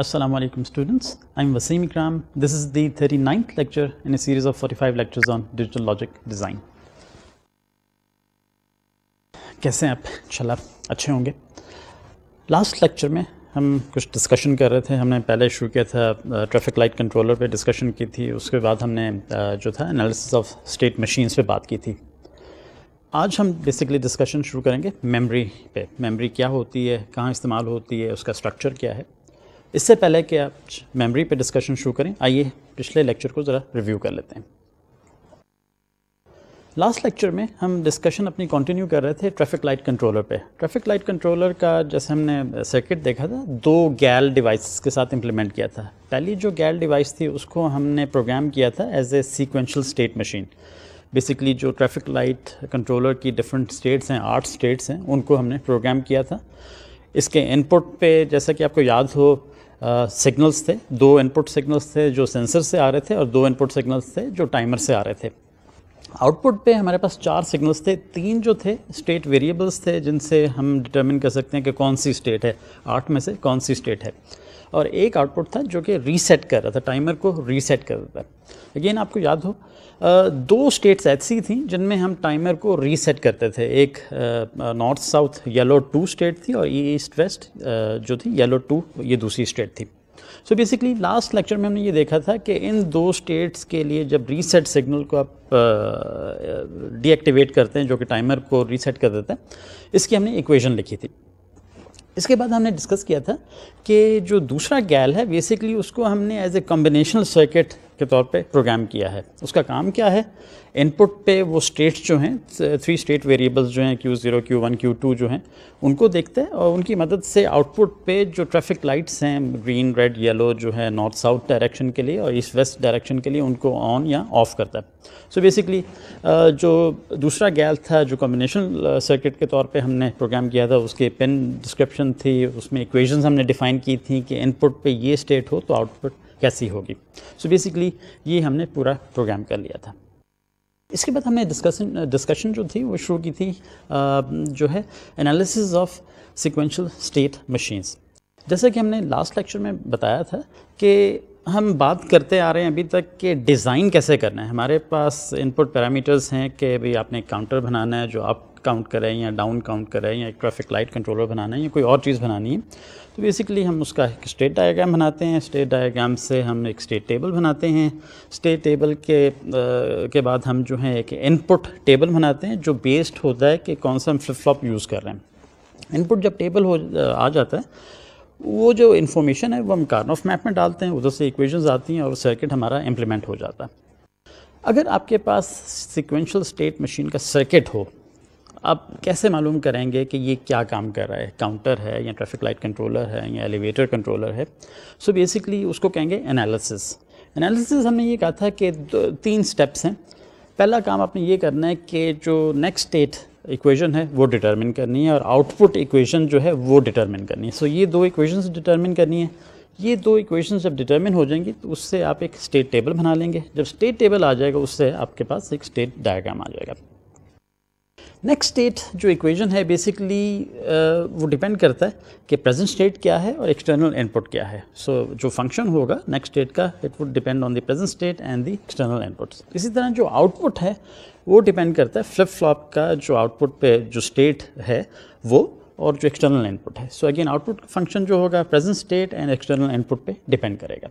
Assalamu alaikum students, I'm Wasim Ikram. This is the 39th lecture in a series of 45 lectures on digital logic design. कैसे हैं आप इंशाल्लाह अच्छे होंगे last lecture में हम कुछ डिस्कशन कर रहे थे हमने पहले शुरू किया था ट्रैफिक लाइट कंट्रोलर पे डिस्कशन की थी उसके बाद हमने जो था एनालिसिस ऑफ स्टेट मशीन्स पे बात की थी आज हम बेसिकली डिस्कशन शुरू करेंगे मेमोरी पे मेमोरी क्या होती है कहाँ इस्तेमाल होती है उसका स्ट्रक्चर क्या है इससे पहले कि आप मेमोरी पे डिस्कशन शुरू करें आइए पिछले लेक्चर को ज़रा रिव्यू कर लेते हैं लास्ट लेक्चर में हम डिस्कशन अपनी कंटिन्यू कर रहे थे ट्रैफिक लाइट कंट्रोलर पे ट्रैफिक लाइट कंट्रोलर का जैसे हमने सर्किट देखा था दो गैल डिवाइस के साथ इम्प्लीमेंट किया था पहली जो गैल डिवाइस थी उसको हमने प्रोग्राम किया था as a sequential state machine basically जो ट्रैफिक लाइट कंट्रोलर की डिफरेंट स्टेट्स हैं आठ स्टेट्स हैं उनको हमने प्रोग्राम किया था इसके इनपुट पे जैसा कि आपको याद हो सिग्नल्स थे दो इनपुट सिग्नल्स थे जो सेंसर से आ रहे थे और दो इनपुट सिग्नल्स थे जो टाइमर से आ रहे थे आउटपुट पे हमारे पास चार सिग्नल्स थे तीन जो थे स्टेट वेरिएबल्स थे जिनसे हम डिटर्मिन कर सकते हैं कि कौन सी स्टेट है आठ में से कौन सी स्टेट है और एक आउटपुट था जो कि रीसेट कर रहा था टाइमर को रीसेट कर रहा था अगेन आपको याद हो दो स्टेट्स ऐसी थी जिनमें हम टाइमर को रीसेट करते थे एक north south yellow two state थी और ईस्ट वेस्ट जो थी येलो टू ये दूसरी स्टेट थी सो बेसिकली लास्ट लेक्चर में हमने ये देखा था कि इन दो स्टेट्स के लिए जब रीसेट सिग्नल को आप डीएक्टिवेट करते हैं जो कि टाइमर को रीसेट कर देते हैं इसकी हमने इक्वेशन लिखी थी इसके बाद हमने डिस्कस किया था कि जो दूसरा गैल है बेसिकली उसको हमने एज ए कॉम्बिनेशनल सर्किट के तौर पे प्रोग्राम किया है उसका काम क्या है इनपुट पे वो स्टेट्स जो हैं थ्री स्टेट वेरिएबल्स जो हैं Q zero Q one Q two जो हैं उनको देखते हैं और उनकी मदद से आउटपुट पे जो ट्रैफिक लाइट्स हैं ग्रीन रेड येलो जो है नॉर्थ साउथ डायरेक्शन के लिए और ईस्ट वेस्ट डायरेक्शन के लिए उनको ऑन या ऑफ करता है सो so बेसिकली जो दूसरा गैल था जो कॉम्बिनेशन सर्किट के तौर पर हमने प्रोग्राम किया था उसके पिन डिस्क्रिप्शन थी उसमें इक्वेशंस हमने डिफाइन की थी कि इनपुट पे ये स्टेट हो तो आउटपुट कैसी होगी सो so बेसिकली ये हमने पूरा प्रोग्राम कर लिया था इसके बाद हमने डिस्कशन डिस्कशन जो थी वो शुरू की थी जो है analysis of sequential state machines जैसा कि हमने लास्ट लेक्चर में बताया था कि हम बात करते आ रहे हैं अभी तक कि डिज़ाइन कैसे करना है हमारे पास इनपुट पैरामीटर्स हैं कि भाई आपने काउंटर बनाना है जो आप काउंट कराएं या डाउन काउंट कराएं या एक ट्रैफिक लाइट कंट्रोलर बनाना है या कोई और चीज़ बनानी है तो बेसिकली हम उसका एक स्टेट डायग्राम बनाते हैं स्टेट डायग्राम से हम एक स्टेट टेबल बनाते हैं स्टेट टेबल के आ, के बाद हम जो है एक इनपुट टेबल बनाते हैं जो बेस्ड होता है कि कौन सा हम फ्लिप फ्लॉप यूज़ कर रहे हैं इनपुट जब टेबल हो आ जाता है वो जो इन्फॉर्मेशन है वो हम कार्न ऑफ मैप में डालते हैं उधर से इक्वेशंस आती हैं और सर्किट हमारा इम्प्लीमेंट हो जाता है अगर आपके पास सिक्वेंशल स्टेट मशीन का सर्किट हो आप कैसे मालूम करेंगे कि ये क्या काम कर रहा है काउंटर है या ट्रैफिक लाइट कंट्रोलर है या एलिवेटर कंट्रोलर है सो so बेसिकली उसको कहेंगे एनालिसिस एनालिसिस हमने ये कहा था कि तीन स्टेप्स हैं पहला काम आपने ये करना है कि जो नेक्स्ट स्टेट इक्वेशन है वो डिटर्मिन करनी है और आउटपुट इक्वेशन जो है वो डिटर्मिन करनी है सो so ये दो इक्वेशन डिटर्मिन करनी है ये दो इक्वेशन जब डिटर्मिन हो जाएंगी तो उससे आप एक स्टेट टेबल बना लेंगे जब स्टेट टेबल आ जाएगा उससे आपके पास एक स्टेट डायग्राम आ जाएगा नेक्स्ट स्टेट जो इक्वेशन है बेसिकली uh, वो डिपेंड करता है कि प्रेजेंट स्टेट क्या है और एक्सटर्नल इनपुट क्या है सो so, जो फंक्शन होगा नेक्स्ट स्टेट का it would depend on the present state and the external inputs इसी तरह जो आउटपुट है वो डिपेंड करता है फ्लिप फ्लॉप का जो आउटपुट पे जो स्टेट है वो और जो एक्सटर्नल इनपुट है सो अगेन आउटपुट फंक्शन जो होगा present state and external input पे डिपेंड करेगा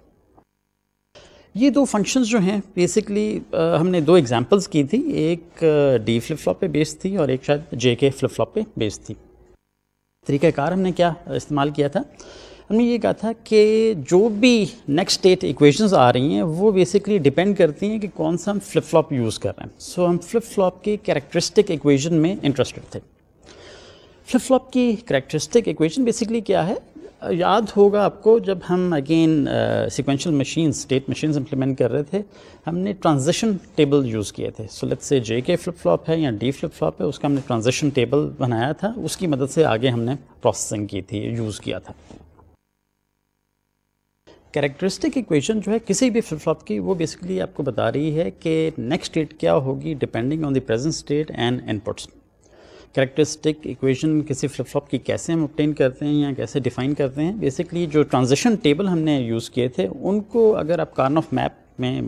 ये दो फंक्शंस जो हैं बेसिकली हमने दो एग्जांपल्स की थी एक डी फ्लिप फ्लॉप पे बेस्ड थी और एक शायद जे के फ्लिप फ्लॉप पे बेस्ड थी तरीक़ाकार हमने क्या इस्तेमाल किया था हमने ये कहा था कि जो भी नेक्स्ट स्टेट इक्वेशंस आ रही हैं वो बेसिकली डिपेंड करती हैं कि कौन सा हम फ्लिप फ्लॉप यूज़ कर रहे हैं सो so, हम फ्लिप फ्लॉप के करेक्टरिस्टिक इक्वेशन में इंटरेस्टेड थे फ्लिप फ्लॉप की करेक्टरिस्टिक इक्वेशन बेसिकली क्या है याद होगा आपको जब हम again sequential machine state machine implement कर रहे थे हमने ट्रांजिशन टेबल यूज़ किए थे सो लेट्स से जे के फ्लिप फ्लॉप है या डी फ्लिप फ्लॉप है उसका हमने ट्रांजिशन टेबल बनाया था उसकी मदद से आगे हमने प्रोसेसिंग की थी यूज़ किया था कैरेक्टरिस्टिक इक्वेशन जो है किसी भी फ्लिप फ्लॉप की वो बेसिकली आपको बता रही है कि नेक्स्ट स्टेट क्या होगी depending on the present state and inputs characteristic equation किसी फ्लिप फ्लॉप की कैसे हम ऑप्टेन करते हैं या कैसे डिफाइन करते हैं बेसिकली जो ट्रांजिशन टेबल हमने यूज़ किए थे उनको अगर आप कार्न ऑफ मैप में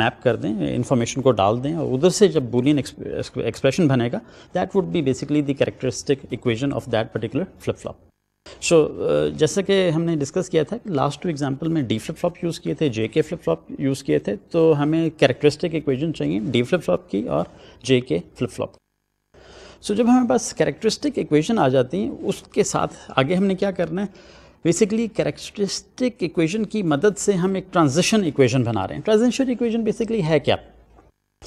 मैप कर दें इन्फॉर्मेशन को डाल दें और उधर से जब बुलियन एक्सप्रेशन बनेगा that would be basically the characteristic equation of that particular flip flop so जैसा कि हमने डिस्कस किया था कि लास्ट टू एग्जांपल में डी फ्लिप फ्लॉप यूज़ किए थे जे के फ्लिप फ्लॉप यूज़ किए थे तो हमें कैरेक्टरिस्टिक इक्वेशन चाहिए डी फ्लिप फ्लॉप की और जे के फ्लिप फ्लॉप सो जब हमारे पास कैरेक्टरिस्टिक इक्वेशन आ जाती हैं उसके साथ आगे हमने क्या करना है बेसिकली करेक्टरिस्टिक इक्वेशन की मदद से हम एक ट्रांजिशन इक्वेशन बना रहे हैं ट्रांजिशन इक्वेशन बेसिकली है क्या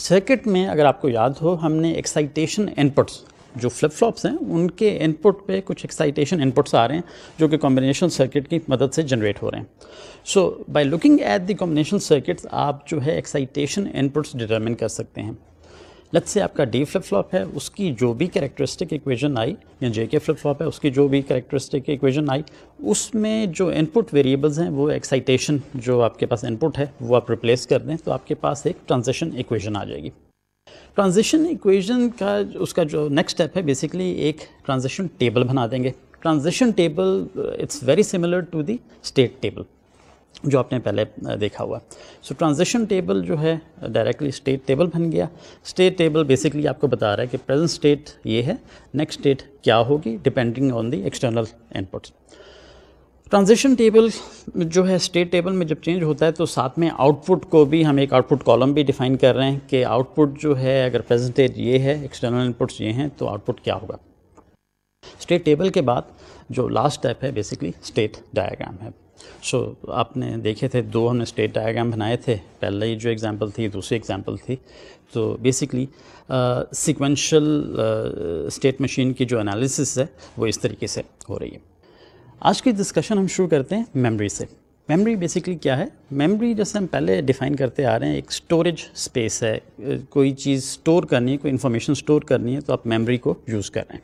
सर्किट में अगर आपको याद हो हमने एक्साइटेशन इनपुट्स जो फ्लिप फ्लॉप्स हैं उनके इनपुट पे कुछ एक्साइटेशन इनपुट्स आ रहे हैं जो कि कॉम्बिनेशन सर्किट की मदद से जनरेट हो रहे हैं so by looking at the combination circuits आप जो है एक्साइटेशन इनपुट्स डिटरमिन कर सकते हैं लेट्स से आपका डी फ्लिप फ्लॉप है उसकी जो भी करेक्टरिस्टिक इक्वेशन आई या जे के फ्लिप फ्लॉप है उसकी जो भी करेक्टरिस्टिक इक्वेशन आई उसमें जो इनपुट वेरिएबल्स हैं वो एक्साइटेशन जो आपके पास इनपुट है वो आप रिप्लेस कर दें तो आपके पास एक ट्रांजिशन इक्वेशन आ जाएगी ट्रांजिशन इक्वेशन का उसका जो नेक्स्ट स्टेप है बेसिकली एक ट्रांजिशन टेबल बना देंगे transition table it's very similar to the state table जो आपने पहले देखा हुआ सो ट्रांजेक्शन टेबल जो है डायरेक्टली स्टेट टेबल बन गया स्टेट टेबल बेसिकली आपको बता रहा है कि प्रेजेंट स्टेट ये है नेक्स्ट स्टेट क्या होगी depending on the external inputs transaction table जो है स्टेट टेबल में जब चेंज होता है तो साथ में आउटपुट को भी हम एक आउटपुट कॉलम भी डिफाइन कर रहे हैं कि आउटपुट जो है अगर प्रेजेंट स्टेट ये है एक्सटर्नल इनपुट्स ये हैं तो आउटपुट क्या होगा स्टेट टेबल के बाद जो लास्ट स्टेप है बेसिकली स्टेट डायग्राम है सो so, आपने देखे थे दो हमने स्टेट डायग्राम बनाए थे पहले ही जो एग्ज़ाम्पल थी दूसरी एग्ज़ाम्पल थी तो बेसिकली सिक्वेंशल स्टेट मशीन की जो एनालिसिस है वो इस तरीके से हो रही है आज की डिस्कशन हम शुरू करते हैं मेमोरी से मेमोरी बेसिकली क्या है मेमोरी जैसे हम पहले डिफ़ाइन करते आ रहे हैं एक स्टोरेज स्पेस है कोई चीज़ स्टोर करनी है कोई इन्फॉर्मेशन स्टोर करनी है तो आप मेमोरी को यूज़ कर रहे हैं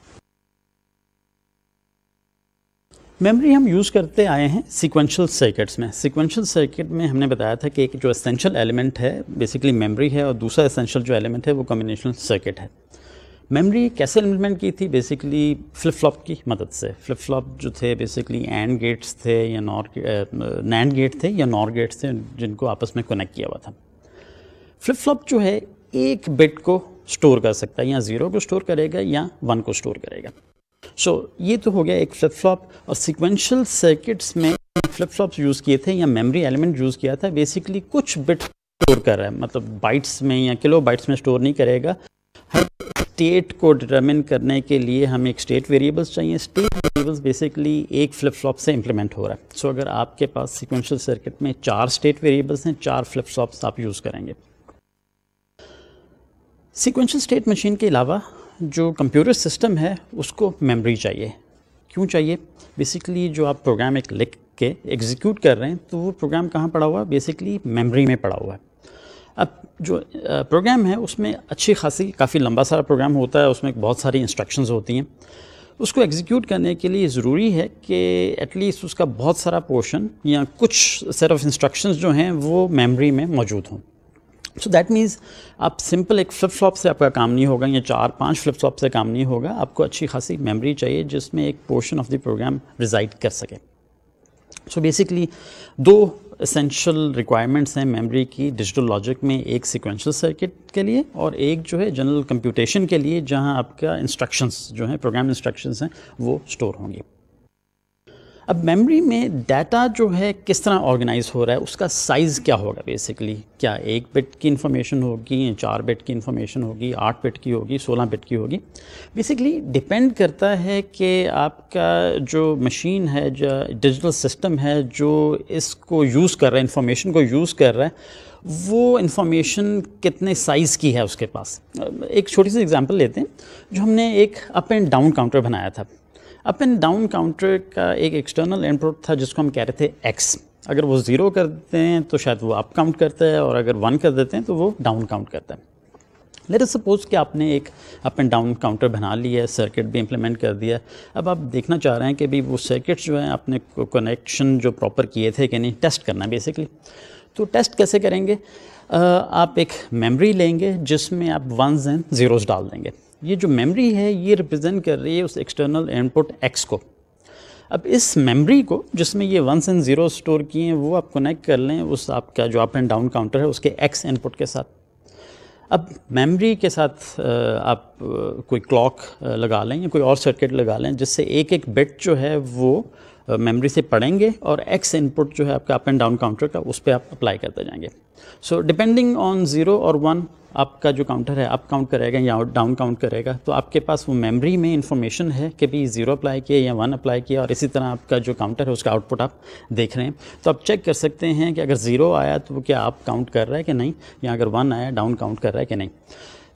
मेमोरी हम यूज़ करते आए हैं सीक्वेंशियल सर्किट्स में सीक्वेंशियल सर्किट में हमने बताया था कि एक जो एसेंशियल एलिमेंट है बेसिकली मेमोरी है और दूसरा एसेंशियल जो एलिमेंट है वो कॉम्बिनेशनल सर्किट है मेमोरी कैसे इम्प्लीमेंट की थी बेसिकली फ्लिप फ्लॉप की मदद से फ्लिप फ्लॉप जो थे बेसिकली एंड गेट्स थे या नॉर नैंड गेट थे या नॉर गेट्स थे जिनको आपस में कनेक्ट किया हुआ था फ्लिप फ्लॉप जो है एक बिट को स्टोर कर सकता है या ज़ीरो को स्टोर करेगा या वन को स्टोर करेगा सो so, ये तो हो गया एक फ्लिप फ्लॉप और सिक्वेंशियल सर्किट्स में फ्लिप फ्लॉप यूज़ किए थे या मेमोरी एलिमेंट यूज़ किया था बेसिकली कुछ बिट स्टोर कर रहा है मतलब बाइट्स में या किलो बाइट्स में स्टोर नहीं करेगा हर स्टेट को डिटर्मिन करने के लिए हमें एक स्टेट वेरिएबल्स चाहिए स्टेट वेरिएबल्स बेसिकली एक फ्लिप फ्लॉप से इंप्लीमेंट हो रहा है सो so, अगर आपके पास सिक्वेंशियल सर्किट में चार स्टेट वेरिएबल्स हैं चार फ्लिप फ्लॉप्स आप यूज़ करेंगे सिक्वेंशियल स्टेट मशीन के अलावा जो कंप्यूटर सिस्टम है उसको मेमोरी चाहिए क्यों चाहिए बेसिकली जो आप प्रोग्राम एक लिख के एग्जीक्यूट कर रहे हैं तो वो प्रोग्राम कहाँ पड़ा हुआ है बेसिकली मेमोरी में पड़ा हुआ है अब जो प्रोग्राम है उसमें अच्छी खासी काफ़ी लंबा सारा प्रोग्राम होता है उसमें बहुत सारी इंस्ट्रक्शंस होती हैं उसको एग्जीक्यूट करने के लिए ज़रूरी है कि एटलीस्ट उसका बहुत सारा पोर्शन या कुछ सेट ऑफ इंस्ट्रक्शंस जो हैं वो मेमोरी में मौजूद हों सो दैट मीन्स आप सिंपल एक फ्लिप फ्लॉप से आपका काम नहीं होगा या चार पांच फ्लिप फ्लॉप से काम नहीं होगा आपको अच्छी खासी मेमोरी चाहिए जिसमें एक portion of the program reside कर सके सो so बेसिकली दो असेंशियल रिक्वायरमेंट्स हैं मेमोरी की डिजिटल लॉजिक में एक सिक्वेंशल सर्किट के लिए और एक जो है जनरल कंप्यूटेशन के लिए जहां आपका इंस्ट्रक्शंस जो हैं प्रोग्राम इंस्ट्रक्शंस हैं वो स्टोर होंगे अब मेमोरी में डाटा जो है किस तरह ऑर्गेनाइज हो रहा है उसका साइज़ क्या होगा बेसिकली क्या एक बिट की इन्फॉर्मेशन होगी या चार बिट की इन्फॉर्मेशन होगी आठ बिट की होगी सोलह बिट की होगी बेसिकली डिपेंड करता है कि आपका जो मशीन है जो डिजिटल सिस्टम है जो इसको यूज़ कर रहा है इन्फॉर्मेशन को यूज़ कर रहा है वो इन्फॉर्मेशन कितने साइज़ की है उसके पास एक छोटी सी एग्जांपल लेते हैं जो हमने एक अप एंड डाउन काउंटर बनाया था अप एंड डाउन काउंटर का एक एक्सटर्नल इनपुट था जिसको हम कह रहे थे एक्स अगर वो ज़ीरो कर देते हैं तो शायद वो अप काउंट करता है और अगर वन कर देते हैं तो वो डाउन काउंट करता है लेट सपोज कि आपने एक अप एंड डाउन काउंटर बना लिया है सर्किट भी इम्प्लीमेंट कर दिया अब आप देखना चाह रहे हैं कि भाई वो सर्किट्स जो हैं आपने कनेक्शन जो प्रॉपर किए थे कि नहीं टेस्ट करना है बेसिकली तो टेस्ट कैसे करेंगे आप एक मेमोरी लेंगे जिसमें आप वंस एंड ज़ीरोज़ डाल देंगे ये जो मेमोरी है ये रिप्रेजेंट कर रही है उस एक्सटर्नल इनपुट एक्स को अब इस मेमोरी को जिसमें ये वंस एंड ज़ीरो स्टोर किए हैं वो आप कनेक्ट कर लें उस आपका जो अप एंड डाउन काउंटर है उसके एक्स इनपुट के साथ अब मेमोरी के साथ आप कोई क्लॉक लगा लें या कोई और सर्किट लगा लें जिससे एक एक बिट जो है वो मेमोरी से पढ़ेंगे और एक्स इनपुट जो है आपका अप एंड डाउन काउंटर का उस पर आप अप्लाई करते जाएंगे सो डिपेंडिंग ऑन ज़ीरो और वन आपका जो काउंटर है अप काउंट करेगा या डाउन काउंट करेगा तो आपके पास वो मेमोरी में इंफॉर्मेशन है कि भी ज़ीरो अप्लाई किया या वन अप्लाई किया और इसी तरह आपका जो काउंटर है उसका आउटपुट आप देख रहे हैं तो आप चेक कर सकते हैं कि अगर ज़ीरो आया तो क्या आप काउंट कर रहा है कि नहीं या अगर वन आया डाउन काउंट कर रहा है कि नहीं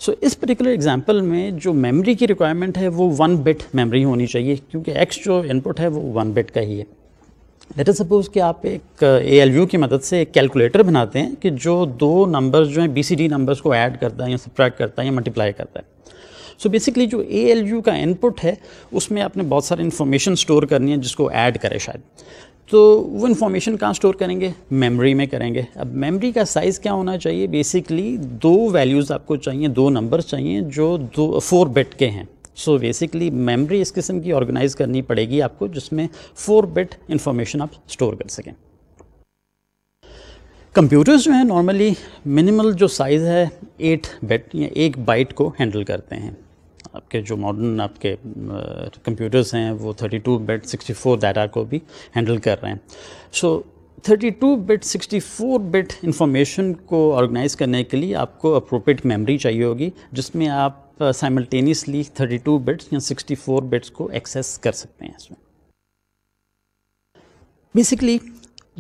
सो so, इस पर्टिकुलर एग्जाम्पल में जो मेमोरी की रिक्वायरमेंट है वो वन बिट मेमोरी होनी चाहिए क्योंकि एक्स जो इनपुट है वो वन बिट का ही है लेट अस सपोज कि आप एक ए uh, की मदद से एक कैलकुलेटर बनाते हैं कि जो दो नंबर्स जो हैं बी सी डी नंबर्स को ऐड करता है या सब्ट्रैक्ट करता है या मल्टीप्लाई करता है सो so बेसिकली जो ए एल यू का इनपुट है उसमें आपने बहुत सारी इन्फॉर्मेशन स्टोर करनी है जिसको ऐड करें शायद तो वो इन्फॉर्मेशन कहाँ स्टोर करेंगे मेमोरी में करेंगे अब मेमोरी का साइज़ क्या होना चाहिए बेसिकली दो वैल्यूज़ आपको चाहिए दो नंबर चाहिए जो दो फोर बिट के हैं सो बेसिकली मेमोरी इस किस्म की ऑर्गेनाइज करनी पड़ेगी आपको जिसमें फोर बिट इन्फॉर्मेशन आप स्टोर कर सकें कंप्यूटर्स जो हैं नॉर्मली मिनिमल जो साइज़ है एट बिट या एक बाइट को हैंडल करते हैं आपके जो मॉडर्न आपके कंप्यूटर्स हैं वो 32 बिट सिक्सटी डाटा को भी हैंडल कर रहे हैं so so, 32 bit 64 bit information को ऑर्गेनाइज करने के लिए आपको अप्रोप्रिएट मेमोरी चाहिए होगी जिसमें आप साइमल्टेनियसली 32 बिट्स या 64 बिट्स को एक्सेस कर सकते हैं इसमें बेसिकली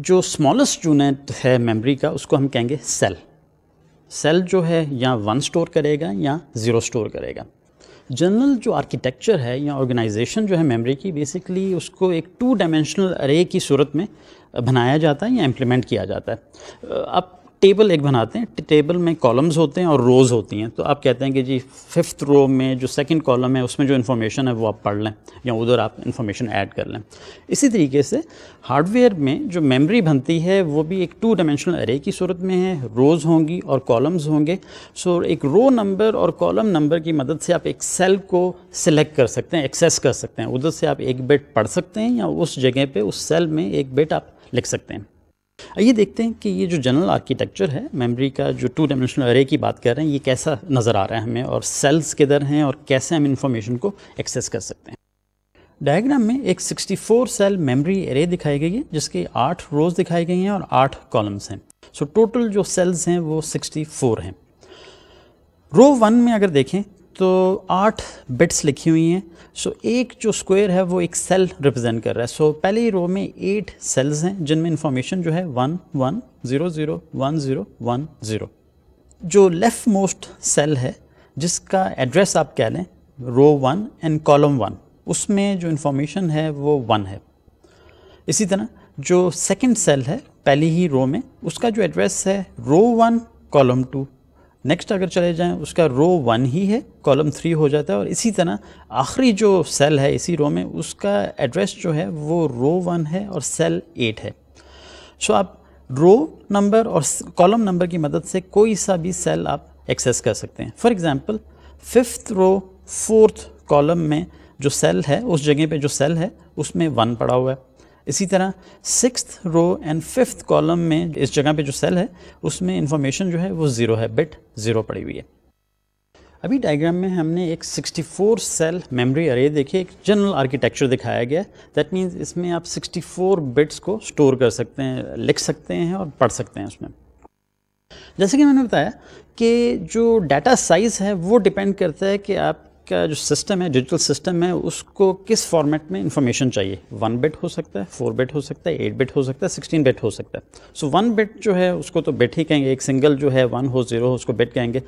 जो स्मॉलेस्ट यूनिट है मेमोरी का उसको हम कहेंगे सेल सेल जो है या वन स्टोर करेगा या ज़ीरो स्टोर करेगा जनरल जो आर्किटेक्चर है या ऑर्गेनाइजेशन जो है मेमोरी की बेसिकली उसको एक टू डायमेंशनल अरे की सूरत में बनाया जाता है या इम्प्लीमेंट किया जाता है आप टेबल एक बनाते हैं टेबल में कॉलम्स होते हैं और रोज़ होती हैं तो आप कहते हैं कि जी फिफ्थ रो में जो सेकंड कॉलम है उसमें जो इन्फॉर्मेशन है वो आप पढ़ लें या उधर आप इन्फॉर्मेशन ऐड कर लें इसी तरीके से हार्डवेयर में जो मेमोरी बनती है वो भी एक टू डायमेंशनल अरे की सूरत में है रोज़ होंगी और कॉलम्स होंगे सो एक रो नंबर और कॉलम नंबर की मदद से आप एक सेल को सिलेक्ट कर सकते हैं एक्सेस कर सकते हैं उधर से आप एक बेट पढ़ सकते हैं या उस जगह पर उस सेल में एक बेट आप लिख सकते हैं आइए देखते हैं कि ये जो जनरल आर्किटेक्चर है मेमोरी का जो टू डायमेंशनल अरे की बात कर रहे हैं ये कैसा नज़र आ रहा है हमें और सेल्स किधर हैं और कैसे हम इंफॉर्मेशन को एक्सेस कर सकते हैं डायग्राम में एक 64 सेल मेमोरी एरे दिखाई गई है जिसके आठ रोज दिखाई गई हैं और आठ कॉलम्स हैं सो टोटल जो सेल्स हैं वो 64 हैं रो वन में अगर देखें तो आठ बिट्स लिखी हुई हैं सो so, एक जो स्क्वायर है वो एक सेल रिप्रेजेंट कर रहा है सो so, ही रो में एट सेल्स हैं जिनमें इंफॉर्मेशन जो है one one zero zero one zero one zero जो लेफ़्ट मोस्ट सेल है जिसका एड्रेस आप कह लें row one and column one उसमें जो इन्फॉर्मेशन है वो वन है इसी तरह जो सेकेंड सेल है पहली ही रो में उसका जो एड्रेस है row one column two next अगर चले जाएं उसका रो वन ही है कॉलम थ्री हो जाता है और इसी तरह आखिरी जो सेल है इसी रो में उसका एड्रेस जो है वो रो वन है और सेल एट है सो आप रो नंबर और कॉलम नंबर की मदद से कोई सा भी सेल आप एक्सेस कर सकते हैं for example fifth row fourth column में जो सेल है उस जगह पे जो सेल है उसमें वन पड़ा हुआ है इसी तरह six row and fifth column में इस जगह पे जो सेल है उसमें इंफॉर्मेशन जो है वो ज़ीरो है बिट ज़ीरो पड़ी हुई है अभी डायग्राम में हमने एक 64 सेल मेमोरी अरे देखिए एक जनरल आर्किटेक्चर दिखाया गया दैट मीन्स इसमें आप 64 बिट्स को स्टोर कर सकते हैं लिख सकते हैं और पढ़ सकते हैं उसमें जैसे कि मैंने बताया कि जो डाटा साइज़ है वो डिपेंड करता है कि आप का जो सिस्टम है डिजिटल सिस्टम है उसको किस फॉर्मेट में इंफॉर्मेशन चाहिए वन बिट हो सकता है फोर बिट हो सकता है एट बिट हो सकता है सिक्सटीन बिट हो सकता है सो वन बिट जो है उसको तो बिट ही कहेंगे एक सिंगल जो है वन हो जीरो हो उसको बिट कहेंगे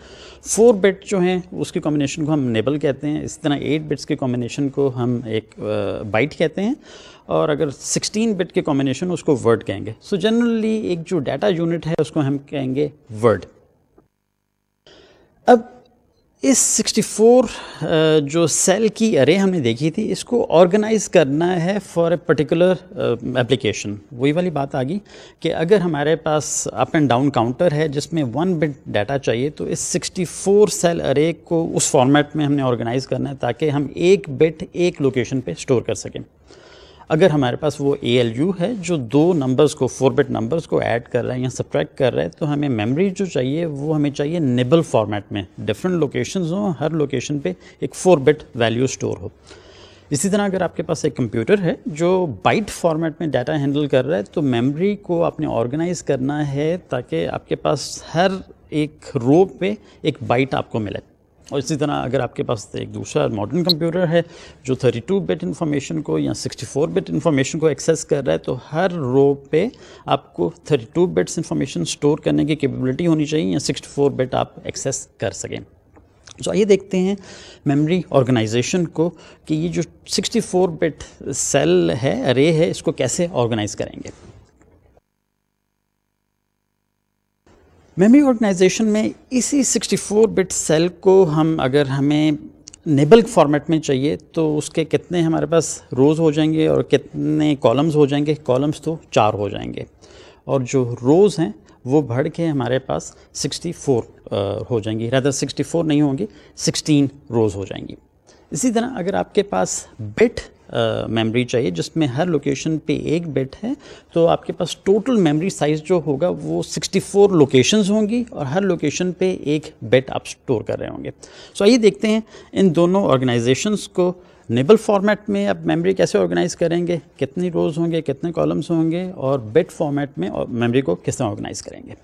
फोर बिट जो है उसकी कॉम्बिनेशन को हम नेबल कहते हैं इस तरह एट बिट्स के कॉम्बिनेशन को हम एक बाइट कहते हैं और अगर 16 बिट के कॉम्बिनेशन उसको वर्ड कहेंगे सो so जनरली एक जो डाटा यूनिट है उसको हम कहेंगे वर्ड अब इस 64 जो सेल की अरे हमने देखी थी इसको ऑर्गेनाइज़ करना है फॉर ए पर्टिकुलर एप्लीकेशन वही वाली बात आ गई कि अगर हमारे पास अप एंड डाउन काउंटर है जिसमें वन बिट डाटा चाहिए तो इस 64 सेल अरे को उस फॉर्मेट में हमने ऑर्गेनाइज़ करना है ताकि हम एक बिट एक लोकेशन पे स्टोर कर सकें अगर हमारे पास वो ए है जो दो नंबर्स को फोर बिट नंबर्स को ऐड कर रहा है या सब्ट्रैक्ट कर रहा है तो हमें मेमोरी जो चाहिए वो हमें चाहिए निबल फॉर्मेट में डिफरेंट लोकेशन हों हर लोकेशन पर एक फोर बिट वैल्यू स्टोर हो इसी तरह अगर आपके पास एक कंप्यूटर है जो बाइट फॉर्मेट में डाटा हैंडल कर रहा है तो मेमोरी को आपने ऑर्गेनाइज करना है ताकि आपके पास हर एक रो पे एक बाइट आपको मिले और इसी तरह अगर आपके पास एक दूसरा मॉडर्न कंप्यूटर है जो 32 बिट इंफॉर्मेशन को या 64 बिट इंफॉर्मेशन को एक्सेस कर रहा है तो हर रो पे आपको 32 बिट्स इंफॉर्मेशन स्टोर करने की कैपेबिलिटी होनी चाहिए या 64 बिट आप एक्सेस कर सकें तो आइए देखते हैं मेमोरी ऑर्गेनाइजेशन को कि ये जो 64 बिट सेल है अरे है इसको कैसे ऑर्गेनाइज करेंगे मेमोरी ऑर्गेनाइजेशन में इसी 64 बिट सेल को हम अगर हमें नेबल फॉर्मेट में चाहिए तो उसके कितने हमारे पास रोज़ हो जाएंगे और कितने कॉलम्स हो जाएंगे कॉलम्स तो चार हो जाएंगे और जो रोज़ हैं वो बढ़ के हमारे पास 64 हो जाएंगी रदर 64 नहीं होंगी 16 रोज़ हो जाएंगी इसी तरह अगर आपके पास बिट मेमोरी चाहिए जिसमें हर लोकेशन पे एक बिट है तो आपके पास टोटल मेमोरी साइज़ जो होगा वो 64 लोकेशंस होंगी और हर लोकेशन पे एक बिट आप स्टोर कर रहे होंगे सो so, आइए देखते हैं इन दोनों ऑर्गेनाइजेशंस को नेबल फॉर्मेट में आप मेमोरी कैसे ऑर्गेनाइज करेंगे कितनी रोज़ होंगे कितने कॉलम्स होंगे और बेट फॉर्मेट में मेमरी को किस तरह ऑर्गेनाइज करेंगे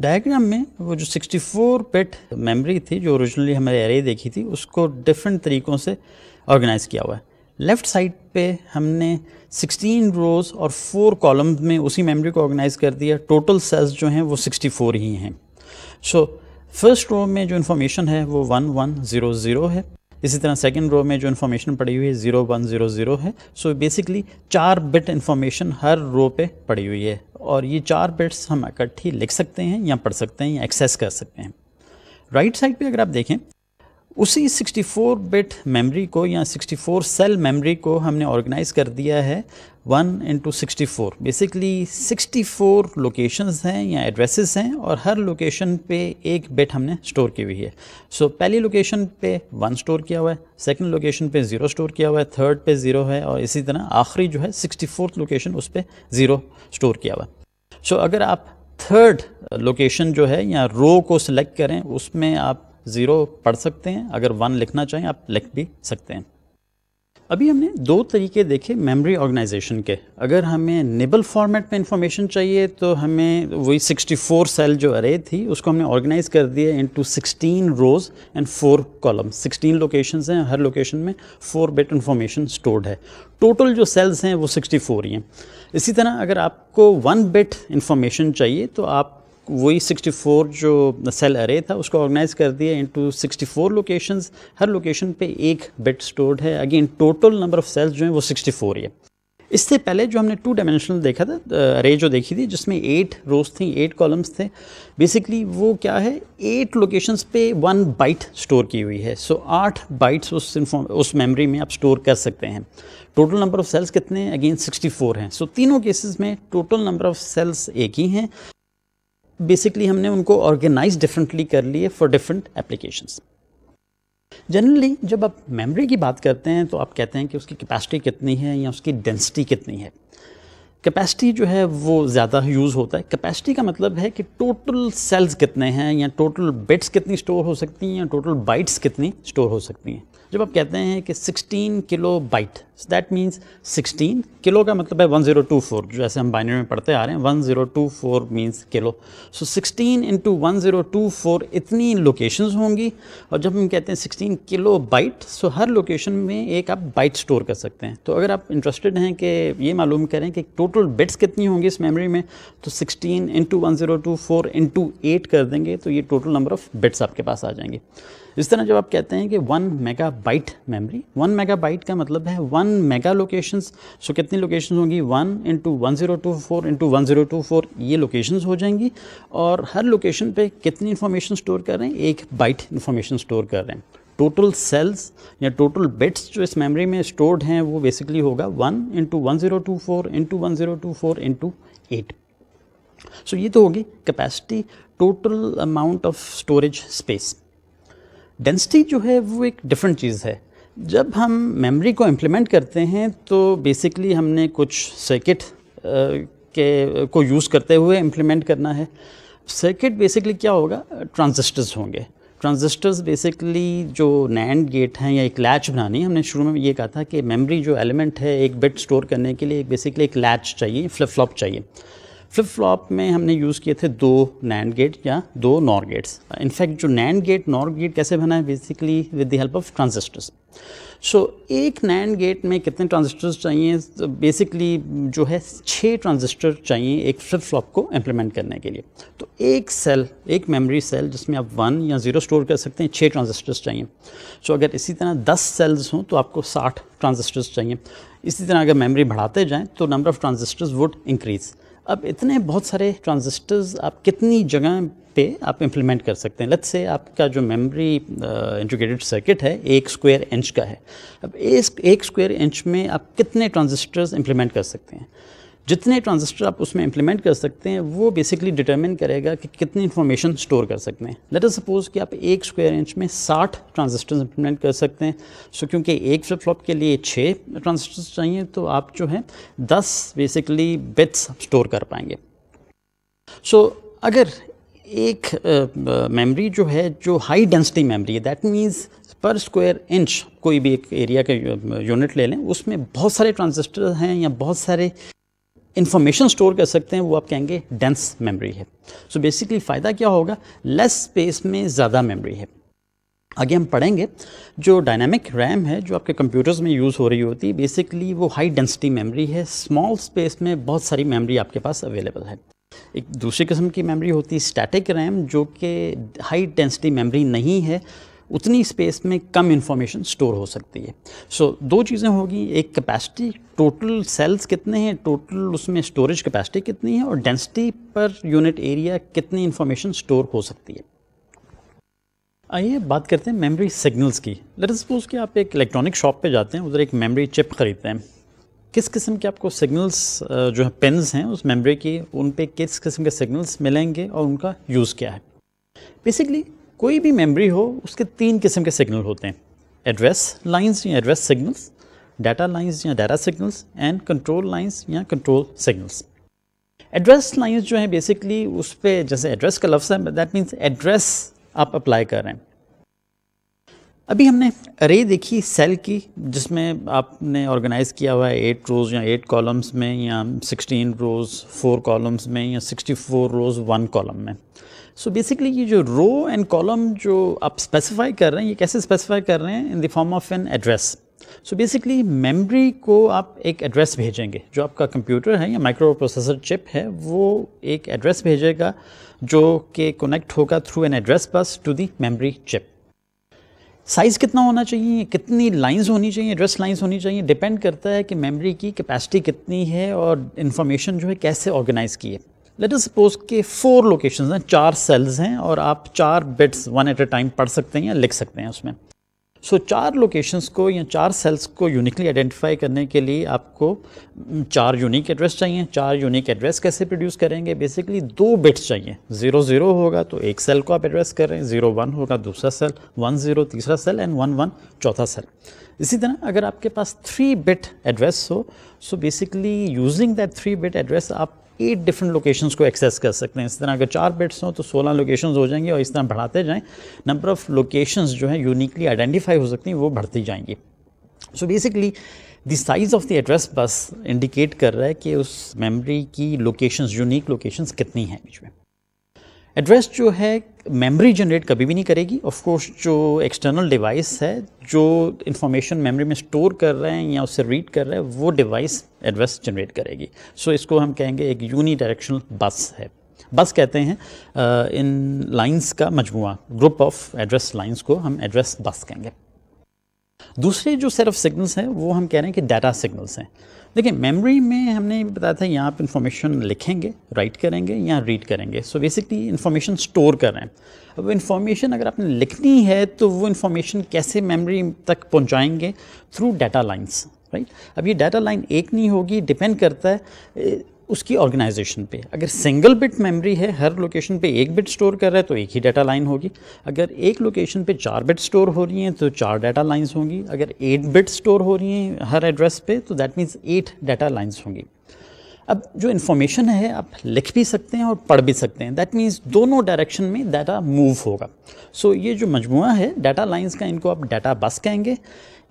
डायग्राम में वो जो 64 बेट मेमरी थी जो ओरिजिनली हमारे एरे देखी थी उसको डिफरेंट तरीक़ों से ऑर्गेनाइज़ किया हुआ है लेफ़्ट साइड पे हमने 16 रोज और 4 कॉलम में उसी मेमोरी को ऑर्गेनाइज़ कर दिया टोटल सेल्स जो हैं वो 64 ही हैं सो फर्स्ट रो में जो इन्फॉर्मेशन है वो 1100 है इसी तरह सेकेंड रो में जो इन्फॉर्मेशन पड़ी हुई है ज़ीरो वन ज़ीरो ज़ीरो है सो so बेसिकली चार बिट इन्फॉर्मेशन हर रो पे पड़ी हुई है और ये चार बिट्स हम इकट्ठी लिख सकते हैं या पढ़ सकते हैं या एक्सेस कर सकते हैं राइट right साइड पे अगर आप देखें उसी 64 बिट मेमोरी को या 64 सेल मेमोरी को हमने ऑर्गेनाइज कर दिया है one into sixty four basically sixty four locations हैं या एड्रेसेस हैं और हर लोकेशन पे एक बिट हमने स्टोर की हुई है सो so, पहली लोकेशन पे वन स्टोर किया हुआ है सेकंड लोकेशन पे ज़ीरो स्टोर किया हुआ है थर्ड पे ज़ीरो है और इसी तरह आखिरी जो है सिक्सटी लोकेशन उस पर ज़ीरो स्टोर किया हुआ है so, सो अगर आप थर्ड लोकेशन जो है या रो को सिलेक्ट करें उसमें आप ज़ीरो पढ़ सकते हैं अगर वन लिखना चाहें आप लिख भी सकते हैं अभी हमने दो तरीके देखे मेमोरी ऑर्गेनाइजेशन के अगर हमें निबल फॉर्मेट में इंफॉर्मेशन चाहिए तो हमें वही 64 सेल जो अरे थी उसको हमने ऑर्गेनाइज कर दिया into 16 rows and four column 16 locations हैं हर लोकेशन में फोर बिट इंफॉर्मेशन स्टोर्ड है टोटल जो सेल्स हैं वो 64 ही हैं इसी तरह अगर आपको वन बिट इन्फॉर्मेशन चाहिए तो आप वही 64 जो सेल अरे था उसको ऑर्गेनाइज कर दिया इनटू 64 लोकेशंस हर लोकेशन पे एक बिट स्टोर्ड है again total number of cells जो हैं वो 64 है इससे पहले जो हमने टू डायमेंशनल देखा था अरे जो देखी थी जिसमें एट रोज थी एट कॉलम्स थे बेसिकली वो क्या है एट लोकेशंस पे वन बाइट स्टोर की हुई है सो so, आठ बाइट्स उस उस मेमोरी में आप स्टोर कर सकते हैं टोटल नंबर ऑफ़ सेल्स कितने अगेन 64 हैं सो so, तीनों केसेस में टोटल नंबर ऑफ़ सेल्स एक ही हैं बेसिकली हमने उनको ऑर्गेनाइज डिफरेंटली कर लिए फॉर डिफरेंट एप्लीकेशंस जनरली जब आप मेमोरी की बात करते हैं तो आप कहते हैं कि उसकी कैपेसिटी कितनी है या उसकी डेंसिटी कितनी है कैपेसिटी जो है वो ज़्यादा यूज़ होता है कैपेसिटी का मतलब है कि टोटल सेल्स कितने हैं या टोटल बिट्स कितनी स्टोर हो सकती हैं या टोटल बाइट्स कितनी स्टोर हो सकती हैं जब आप कहते हैं कि 16 kilo byte that means 16 kilo का मतलब है 1024 जैसे हम बाइनरी में पढ़ते आ रहे हैं 1024 means kilo so sixteen into four इतनी लोकेशंस होंगी और जब हम कहते हैं 16 किलो बाइट सो हर लोकेशन में एक आप बाइट स्टोर कर सकते हैं तो अगर आप इंटरेस्टेड हैं कि ये मालूम करें कि टोटल बिट्स कितनी होंगी इस मेमोरी में तो sixteen into one zero two four into eight कर देंगे तो ये टोटल नंबर ऑफ़ बिट्स आपके पास आ जाएंगे इस तरह जब आप कहते हैं कि one mega byte memory one mega byte का मतलब है वन मेगा लोकेशन सो कितनी लोकेशन होंगी one into one zero two four into one zero two four ये लोकेशन हो जाएंगी और हर लोकेशन पर कितनी इन्फॉर्मेशन स्टोर कर रहे हैं एक बाइट इन्फॉर्मेशन स्टोर कर रहे हैं टोटल सेल्स या टोटल बिट्स जो इस मेमोरी में स्टोर्ड हैं वो बेसिकली होगा one into one zero two four into one zero two four into eight so ये तो होगी capacity total amount of storage space density जो है वो एक डिफरेंट चीज़ है जब हम मेमोरी को इम्प्लीमेंट करते हैं तो बेसिकली हमने कुछ सर्किट के को यूज़ करते हुए इम्प्लीमेंट करना है सर्किट बेसिकली क्या होगा ट्रांजिस्टर्स होंगे ट्रांजिस्टर्स बेसिकली जो नैंड गेट हैं या एक लैच बनानी हमने शुरू में ये कहा था कि मेमोरी जो एलिमेंट है एक बिट स्टोर करने के लिए एक बेसिकली एक लैच चाहिए फ्लिप फ्लॉप चाहिए फ्लिप फ्लॉप में हमने यूज़ किए थे दो नैंड गेट या दो नॉर गेट्स इनफैक्ट जो नैंड गेट नॉर गेट कैसे बना है basically with the help of transistors so so, एक नैंड गेट में कितने ट्रांजिस्टर्स चाहिए बेसिकली तो बेसिकली जो है छः ट्रांजिस्टर चाहिए एक फ्लिप फ्लॉप को इम्प्लीमेंट करने के लिए तो एक सेल एक मेमोरी सेल जिसमें आप वन या ज़ीरो स्टोर कर सकते हैं छः ट्रांजिस्टर्स चाहिए सो so, अगर इसी तरह दस सेल्स हों तो आपको साठ ट्रांजिस्टर्स चाहिए इसी तरह अगर मेमोरी बढ़ाते जाएँ तो number of transistors would increase अब इतने बहुत सारे ट्रांजिस्टर्स आप कितनी जगह पे आप इम्प्लीमेंट कर सकते हैं लेट्स से आपका जो मेमोरी इंटीग्रेटेड सर्किट है एक स्क्वायर इंच का है अब एक स्क्वायर इंच में आप कितने ट्रांजिस्टर्स इम्प्लीमेंट कर सकते हैं जितने ट्रांजिस्टर आप उसमें इंप्लीमेंट कर सकते हैं वो बेसिकली डिटरमिन करेगा कि कितनी इन्फॉर्मेशन स्टोर कर सकते हैं लेट अस सपोज कि आप एक स्क्वायर इंच में 60 ट्रांजिस्टर्स इंप्लीमेंट कर सकते हैं सो so, क्योंकि एक फ्लिप फ्लॉप के लिए छः ट्रांजिस्टर्स चाहिए तो आप जो है दस बेसिकली बिट्स स्टोर कर पाएंगे सो so, अगर एक मेमोरी uh, जो है जो हाई डेंसिटी मेमोरी है that means per square inch कोई भी एक एरिया का यूनिट ले लें उसमें बहुत सारे ट्रांजिस्टर हैं या बहुत सारे इन्फॉर्मेशन स्टोर कर सकते हैं वो आप कहेंगे डेंस मेमोरी है सो so बेसिकली फ़ायदा क्या होगा लेस स्पेस में ज़्यादा मेमोरी है आगे हम पढ़ेंगे जो डायनामिक रैम है जो आपके कंप्यूटर्स में यूज़ हो रही होती है बेसिकली वो हाई डेंसिटी मेमोरी है स्मॉल स्पेस में बहुत सारी मेमोरी आपके पास अवेलेबल है एक दूसरी किस्म की मेमोरी होती है स्टैटिक रैम जो कि हाई डेंसिटी मेमोरी नहीं है उतनी स्पेस में कम इन्फॉर्मेशन स्टोर हो सकती है सो so, दो चीज़ें होगी एक कैपेसिटी टोटल सेल्स कितने हैं टोटल उसमें स्टोरेज कैपेसिटी कितनी है और डेंसिटी पर यूनिट एरिया कितनी इन्फॉर्मेशन स्टोर हो सकती है आइए बात करते हैं मेमोरी सिग्नल्स की लेट सपोज कि आप एक इलेक्ट्रॉनिक शॉप पे जाते हैं उधर एक मेमोरी चिप ख़रीदते हैं किस किस्म के आपको सिग्नल्स जो है पेन्स हैं उस मेमोरी की उन पे किस किस्म के सिग्नल्स मिलेंगे और उनका यूज़ क्या है बेसिकली कोई भी मेमोरी हो उसके तीन किस्म के सिग्नल होते हैं एड्रेस लाइंस या एड्रेस सिग्नल्स डाटा लाइंस या data signals and control lines या कंट्रोल सिग्नल्स एड्रेस लाइंस जो हैं बेसिकली उस पर जैसे एड्रेस का लफ्ज़ है दैट मीन्स एड्रेस आप अप्लाई कर रहे हैं अभी हमने अरे देखी सेल की जिसमें आपने ऑर्गेनाइज़ किया हुआ है एट रोज़ या एट कॉलम्स में या सिक्सटीन रोज़ फोर कॉलम्स में या sixty four rows one column में सो बेसिकली ये जो रो एंड कॉलम जो आप स्पेसिफाई कर रहे हैं ये कैसे स्पेसिफाई कर रहे हैं in the form of an address so basically memory को आप एक एड्रेस भेजेंगे जो आपका कंप्यूटर है या माइक्रो प्रोसेसर चिप है वो एक एड्रेस भेजेगा जो कि कनेक्ट होगा through an address bus to the memory chip size कितना होना चाहिए कितनी लाइंस होनी चाहिए एड्रेस लाइंस होनी चाहिए डिपेंड करता है कि मेमोरी की कैपेसिटी कितनी है और इन्फॉर्मेशन जो है कैसे ऑर्गेनाइज़ की है लेट अस सपोज के फोर लोकेशंस हैं चार सेल्स हैं और आप चार bits one at a time पढ़ सकते हैं या लिख सकते हैं उसमें सो so, चार लोकेशंस को या चार सेल्स को यूनिकली आइडेंटिफाई करने के लिए आपको हम्म, चार यूनिक एड्रेस चाहिए चार यूनिक एड्रेस कैसे प्रोड्यूस करेंगे बेसिकली दो बिट्स चाहिए ज़ीरो ज़ीरो होगा तो एक सेल को आप एड्रेस कर रहे हैं ज़ीरो वन होगा दूसरा सेल वन ज़ीरो तीसरा सेल एंड वन वन चौथा सेल इसी तरह अगर आपके पास थ्री बिट एड्रेस हो so basically using that three bit address आप एट डिफरेंट लोकेशंस को एक्सेस कर सकते हैं इस तरह अगर चार बिट्स हों तो सोलह लोकेशंस हो जाएंगी और इस तरह बढ़ाते जाएं नंबर ऑफ़ लोकेशंस जो है यूनिकली आइडेंटिफाई हो सकती हैं वो बढ़ती जाएंगी so basically the size of the address bus indicate कर रहा है कि उस मेमोरी की लोकेशंस यूनिक लोकेशंस कितनी हैं बीच में एड्रेस जो है मेमोरी जनरेट कभी भी नहीं करेगी ऑफ कोर्स जो एक्सटर्नल डिवाइस है जो इन्फॉर्मेशन मेमोरी में स्टोर कर रहे हैं या उससे रीड कर रहे हैं वो डिवाइस एड्रेस जनरेट करेगी सो so, इसको हम कहेंगे एक यूनी डायरेक्शनल बस है बस कहते हैं इन लाइंस का मजमु ग्रुप ऑफ एड्रेस लाइंस को हम एड्रेस बस कहेंगे दूसरे जो सेट ऑफ सिग्नल्स हैं वो हम कह रहे हैं कि डाटा सिग्नल्स हैं देखिए मेमोरी में हमने बताया था यहाँ आप इन्फॉर्मेशन लिखेंगे राइट करेंगे या रीड करेंगे सो बेसिकली इन्फॉर्मेशन स्टोर कर रहे हैं अब इन्फॉर्मेशन अगर आपने लिखनी है तो वो इन्फॉर्मेशन कैसे मेमोरी तक पहुँचाएँगे थ्रू डाटा लाइन्स राइट अब ये डाटा लाइन एक नहीं होगी डिपेंड करता है उसकी ऑर्गेनाइजेशन पे अगर सिंगल बिट मेमोरी है हर लोकेशन पे एक बिट स्टोर कर रहा है तो एक ही डाटा लाइन होगी अगर एक लोकेशन पे चार बिट स्टोर हो रही हैं तो चार डाटा लाइंस होंगी अगर एट बिट स्टोर हो रही हैं हर एड्रेस पे तो that means eight data lines होंगी अब जो इन्फॉर्मेशन है आप लिख भी सकते हैं और पढ़ भी सकते हैं दैट मीन्स दोनों डायरेक्शन में डाटा मूव होगा सो so, ये जो मजमू है डाटा लाइंस का इनको आप डाटा बस कहेंगे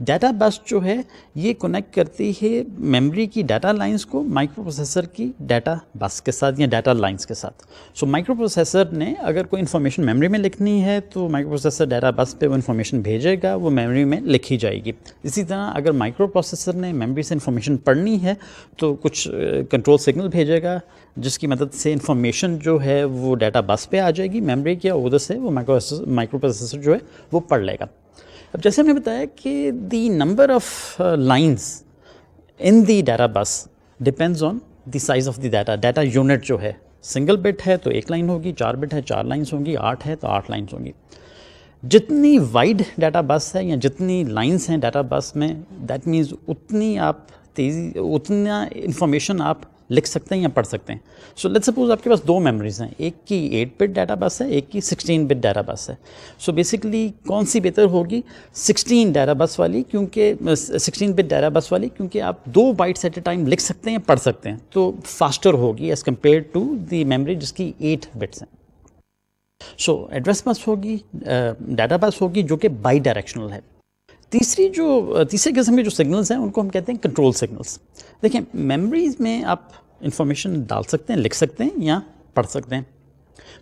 डाटा बस जो है ये कनेक्ट करती है मेमोरी की डाटा लाइंस को माइक्रो प्रोसेसर की डाटा बस के साथ या डाटा लाइंस के साथ सो माइक्रो प्रोसेसर ने अगर कोई इन्फॉर्मेशन मेमोरी में लिखनी है तो माइक्रो प्रोसेसर डाटा बस पे वो इन्फॉर्मेशन भेजेगा वो मेमोरी में लिखी जाएगी इसी तरह अगर माइक्रो प्रोसेसर ने मेमरी से इन्फॉर्मेशन पढ़नी है तो कुछ कंट्रोल सिग्नल भेजेगा जिसकी मदद से इन्फॉर्मेशन जो है वो डाटा बस पे आ जाएगी मेमोरी के उधर से वो माइक्रो माइक्रो प्रोसेसर जो है वो पढ़ लेगा अब जैसे हमने बताया कि the number of lines in the data bus depends on the size of the data data unit जो है सिंगल बिट है तो एक लाइन होगी चार बिट है चार लाइन्स होंगी आठ है तो आठ लाइन्स होंगी जितनी वाइड डाटा बस है या जितनी लाइंस हैं डाटा बस में दैट मीन्स उतनी आप तेज़ी उतना इन्फॉर्मेशन आप लिख सकते हैं या पढ़ सकते हैं सो लेट्स सपोज आपके पास दो मेमोरीज हैं एक की एट बिट डाटा बस है एक की सिक्सटीन बिट डाटा बस है सो so बेसिकली कौन सी बेहतर होगी सिक्सटीन डाटा बस वाली क्योंकि सिक्सटीन बिट डाटा बस वाली क्योंकि आप दो बाइट्स एट ए टाइम लिख सकते हैं या पढ़ सकते हैं तो फास्टर होगी as compare to the memory जिसकी एट बिट्स हैं सो एड्रेस बस होगी डाटा बस होगी जो कि बाई डायरेक्शनल है तीसरी जो तीसरे किस्म के जो सिग्नल्स हैं उनको हम कहते हैं कंट्रोल सिग्नल्स देखें मेमोरीज में आप इंफॉर्मेशन डाल सकते हैं लिख सकते हैं या पढ़ सकते हैं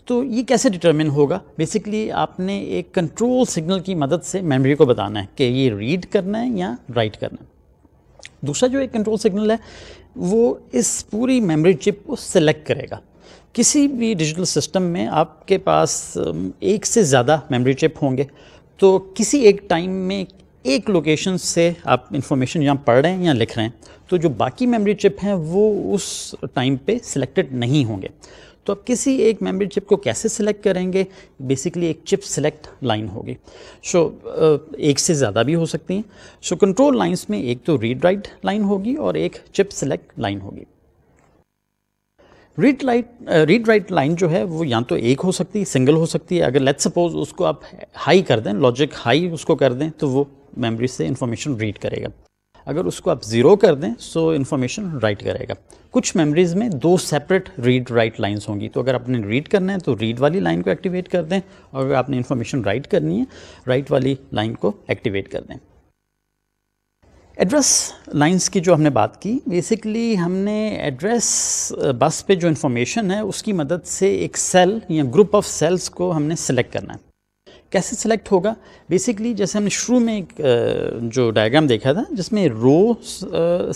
तो ये कैसे डिटर्मिन होगा बेसिकली आपने एक कंट्रोल सिग्नल की मदद से मेमोरी को बताना है कि ये रीड करना है या राइट करना है दूसरा जो एक कंट्रोल सिग्नल है वो इस पूरी मेमोरी चिप को सिलेक्ट करेगा किसी भी डिजिटल सिस्टम में आपके पास एक से ज़्यादा मेमोरी चिप होंगे तो किसी एक टाइम में एक लोकेशन से आप इन्फॉर्मेशन यहाँ पढ़ रहे हैं या लिख रहे हैं तो जो बाकी मेमोरी चिप हैं वो उस टाइम पे सिलेक्टेड नहीं होंगे तो आप किसी एक मेमोरी चिप को कैसे सिलेक्ट करेंगे बेसिकली एक चिप सिलेक्ट लाइन होगी सो एक से ज़्यादा भी हो सकती हैं सो कंट्रोल लाइंस में एक तो रीड राइट लाइन होगी और एक चिप सिलेक्ट लाइन होगी read light read write line जो है वो या तो एक हो सकती है सिंगल हो सकती है अगर लेट सपोज उसको आप हाई कर दें लॉजिक हाई उसको कर दें तो वो मेमोरी से इन्फॉर्मेशन रीड करेगा अगर उसको आप ज़ीरो कर दें सो इन्फॉर्मेशन राइट करेगा कुछ मेमोरीज़ में दो सेपरेट रीड राइट लाइंस होंगी तो अगर आपने रीड करना है तो रीड वाली लाइन को एक्टिवेट कर दें और अगर आपने इन्फॉर्मेशन राइट करनी है राइट वाली लाइन को एक्टिवेट कर दें एड्रेस लाइंस की जो हमने बात की बेसिकली हमने एड्रेस बस पे जो इन्फॉर्मेशन है उसकी मदद से एक सेल या ग्रुप ऑफ सेल्स को हमने सेलेक्ट करना है कैसे सिलेक्ट होगा बेसिकली जैसे हमने शुरू में एक जो डायग्राम देखा था जिसमें रो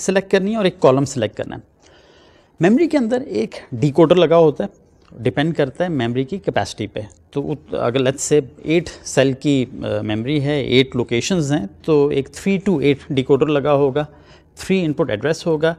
सिलेक्ट करनी है और एक कॉलम सिलेक्ट करना है मेमोरी के अंदर एक डिकोडर लगा होता है डिपेंड करता है मेमोरी की कैपेसिटी पे तो अगर लेट्स से एट सेल की मेमोरी है एट लोकेशंस हैं तो एक थ्री टू एट डिकोडर लगा होगा थ्री इनपुट एड्रेस होगा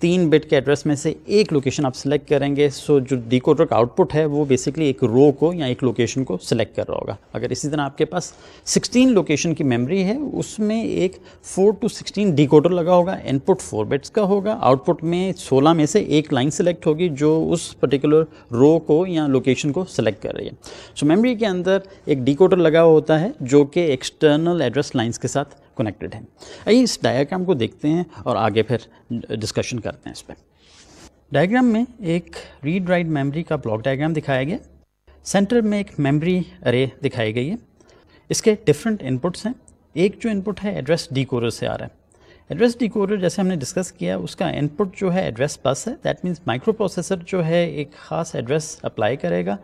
तीन बिट के एड्रेस में से एक लोकेशन आप सिलेक्ट करेंगे सो जो डिकोडर का आउटपुट है वो बेसिकली एक रो को या एक लोकेशन को सिलेक्ट कर रहा होगा अगर इसी तरह आपके पास 16 लोकेशन की मेमोरी है उसमें एक 4 टू 16 डिकोडर लगा होगा इनपुट 4 बिट्स का होगा आउटपुट में 16 में से एक लाइन सिलेक्ट होगी जो उस पर्टिकुलर रो को या लोकेशन को सिलेक्ट कर रही है सो so, मेमरी के अंदर एक डिकोडर लगा होता है जो कि एक्सटर्नल एड्रेस लाइन्स के साथ कनेक्टेड हैं आइए इस डायग्राम को देखते हैं और आगे फिर डिस्कशन करते हैं इस पर डायग्राम में एक रीड राइट मेमोरी का ब्लॉक डायग्राम दिखाया गया सेंटर में एक मेमोरी अरे दिखाई गई है इसके डिफरेंट इनपुट्स हैं एक जो इनपुट है एड्रेस डी से आ रहा है एड्रेस डी जैसे हमने डिस्कस किया उसका इनपुट जो है एड्रेस बस है दैट मीन्स माइक्रो प्रोसेसर जो है एक ख़ास एड्रेस अप्लाई करेगा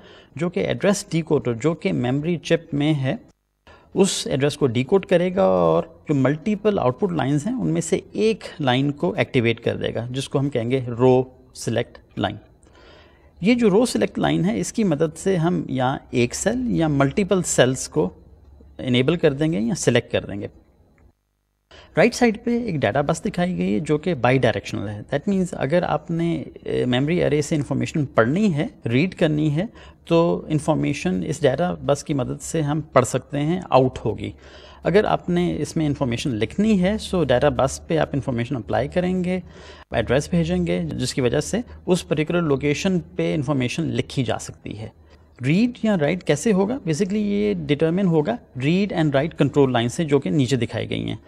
जो कि एड्रेस डी जो कि मेमोरी चिप में है उस एड्रेस को डिकोड करेगा और जो मल्टीपल आउटपुट लाइंस हैं उनमें से एक लाइन को एक्टिवेट कर देगा जिसको हम कहेंगे रो सिलेक्ट लाइन ये जो रो सिलेक्ट लाइन है इसकी मदद से हम या एक सेल या मल्टीपल सेल्स को इनेबल कर देंगे या सिलेक्ट कर देंगे राइट right साइड पे एक डाटा बस दिखाई गई है जो कि बाई डायरेक्शनल है दैट मीन्स अगर आपने मेमोरी अरे से इन्फॉर्मेशन पढ़नी है रीड करनी है तो इन्फॉर्मेशन इस डाटा बस की मदद से हम पढ़ सकते हैं आउट होगी अगर आपने इसमें इन्फॉर्मेशन लिखनी है सो डाटा बस पे आप इन्फॉर्मेशन अप्लाई करेंगे एड्रेस भेजेंगे जिसकी वजह से उस पर्टिकुलर लोकेशन पे इन्फॉर्मेशन लिखी जा सकती है रीड या राइट कैसे होगा बेसिकली ये डिटर्मिन होगा read and write control line से जो कि नीचे दिखाई गई हैं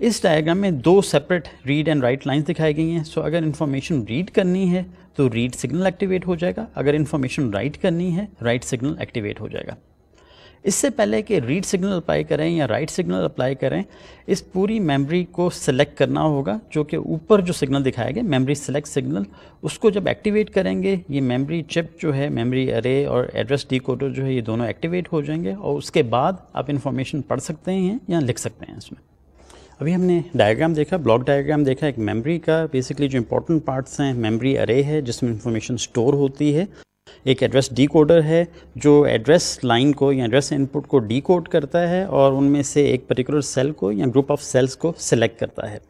इस डायग्राम में दो separate read and write lines दिखाई गई हैं सो अगर इन्फॉर्मेशन रीड करनी है तो रीड सिग्नल एक्टिवेट हो जाएगा अगर इन्फॉर्मेशन राइट करनी है राइट सिग्नल एक्टिवेट हो जाएगा इससे पहले कि रीड सिग्नल अप्लाई करें या राइट सिग्नल अप्लाई करें इस पूरी मेमोरी को सिलेक्ट करना होगा जो कि ऊपर जो सिग्नल दिखाया गया मेमोरी सिलेक्ट सिग्नल उसको जब एक्टिवेट करेंगे ये मेमोरी चिप जो है मेमोरी अरे और एड्रेस डी जो है ये दोनों एक्टिवेट हो जाएंगे और उसके बाद आप इन्फॉर्मेशन पढ़ सकते हैं या लिख सकते हैं इसमें अभी हमने डायग्राम देखा ब्लॉक डायग्राम देखा एक मेमोरी का बेसिकली जो इंपॉर्टेंट पार्ट्स हैं मेमोरी अरे है जिसमें इंफॉर्मेशन स्टोर होती है एक एड्रेस डीकोडर है जो एड्रेस लाइन को या एड्रेस इनपुट को डीकोड करता है और उनमें से एक पर्टिकुलर सेल को या ग्रुप ऑफ सेल्स को सिलेक्ट करता है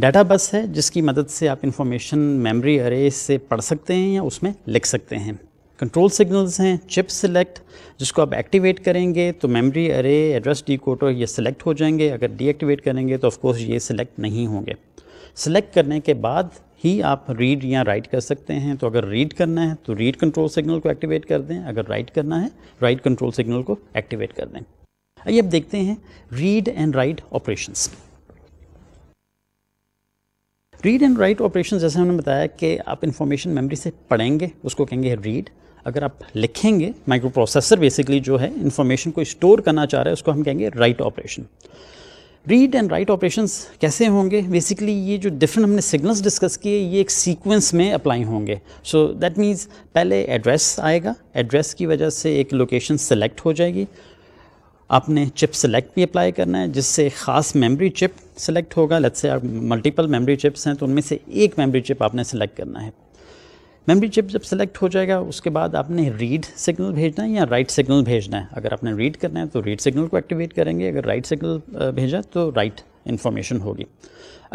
डाटा बस है जिसकी मदद से आप इन्फॉर्मेशन मेमोरी अरे से पढ़ सकते हैं या उसमें लिख सकते हैं कंट्रोल सिग्नल्स हैं चिप सिलेक्ट जिसको आप एक्टिवेट करेंगे तो मेमोरी अरे एड्रेस डी कोटो ये सिलेक्ट हो जाएंगे अगर डीएक्टिवेट करेंगे तो ऑफकोर्स ये सिलेक्ट नहीं होंगे सिलेक्ट करने के बाद ही आप रीड या राइट कर सकते हैं तो अगर रीड करना है तो रीड कंट्रोल सिग्नल को एक्टिवेट कर दें अगर राइट करना है राइट कंट्रोल सिग्नल को एक्टिवेट कर दें आइए अब देखते हैं read and write operations read and write operation जैसे हमने बताया कि आप इन्फॉर्मेशन मेमोरी से पढ़ेंगे उसको कहेंगे रीड अगर आप लिखेंगे माइक्रो प्रोसेसर बेसिकली जो है इन्फॉर्मेशन को स्टोर करना चाह रहा है उसको हम कहेंगे write operation read and write operation कैसे होंगे बेसिकली ये जो डिफरेंट हमने सिग्नल्स डिस्कस किए ये एक सीक्वेंस में अप्लाई होंगे सो दैट मीन्स पहले एड्रेस आएगा एड्रेस की वजह से एक लोकेशन सेलेक्ट हो जाएगी आपने चिप सेलेक्ट भी अप्लाई करना है जिससे ख़ास मेमोरी चिप सेलेक्ट होगा लेट्स से आप मल्टीपल मेमोरी चिप्स हैं तो उनमें से एक मेमोरी चिप आपने सेलेक्ट करना है मेमोरी चिप जब सेलेक्ट हो जाएगा उसके बाद आपने रीड सिग्नल भेजना है या राइट सिग्नल भेजना है अगर आपने रीड करना है तो रीड सिग्नल को एक्टिवेट करेंगे अगर राइट सिग्नल भेजा तो राइट इन्फॉर्मेशन होगी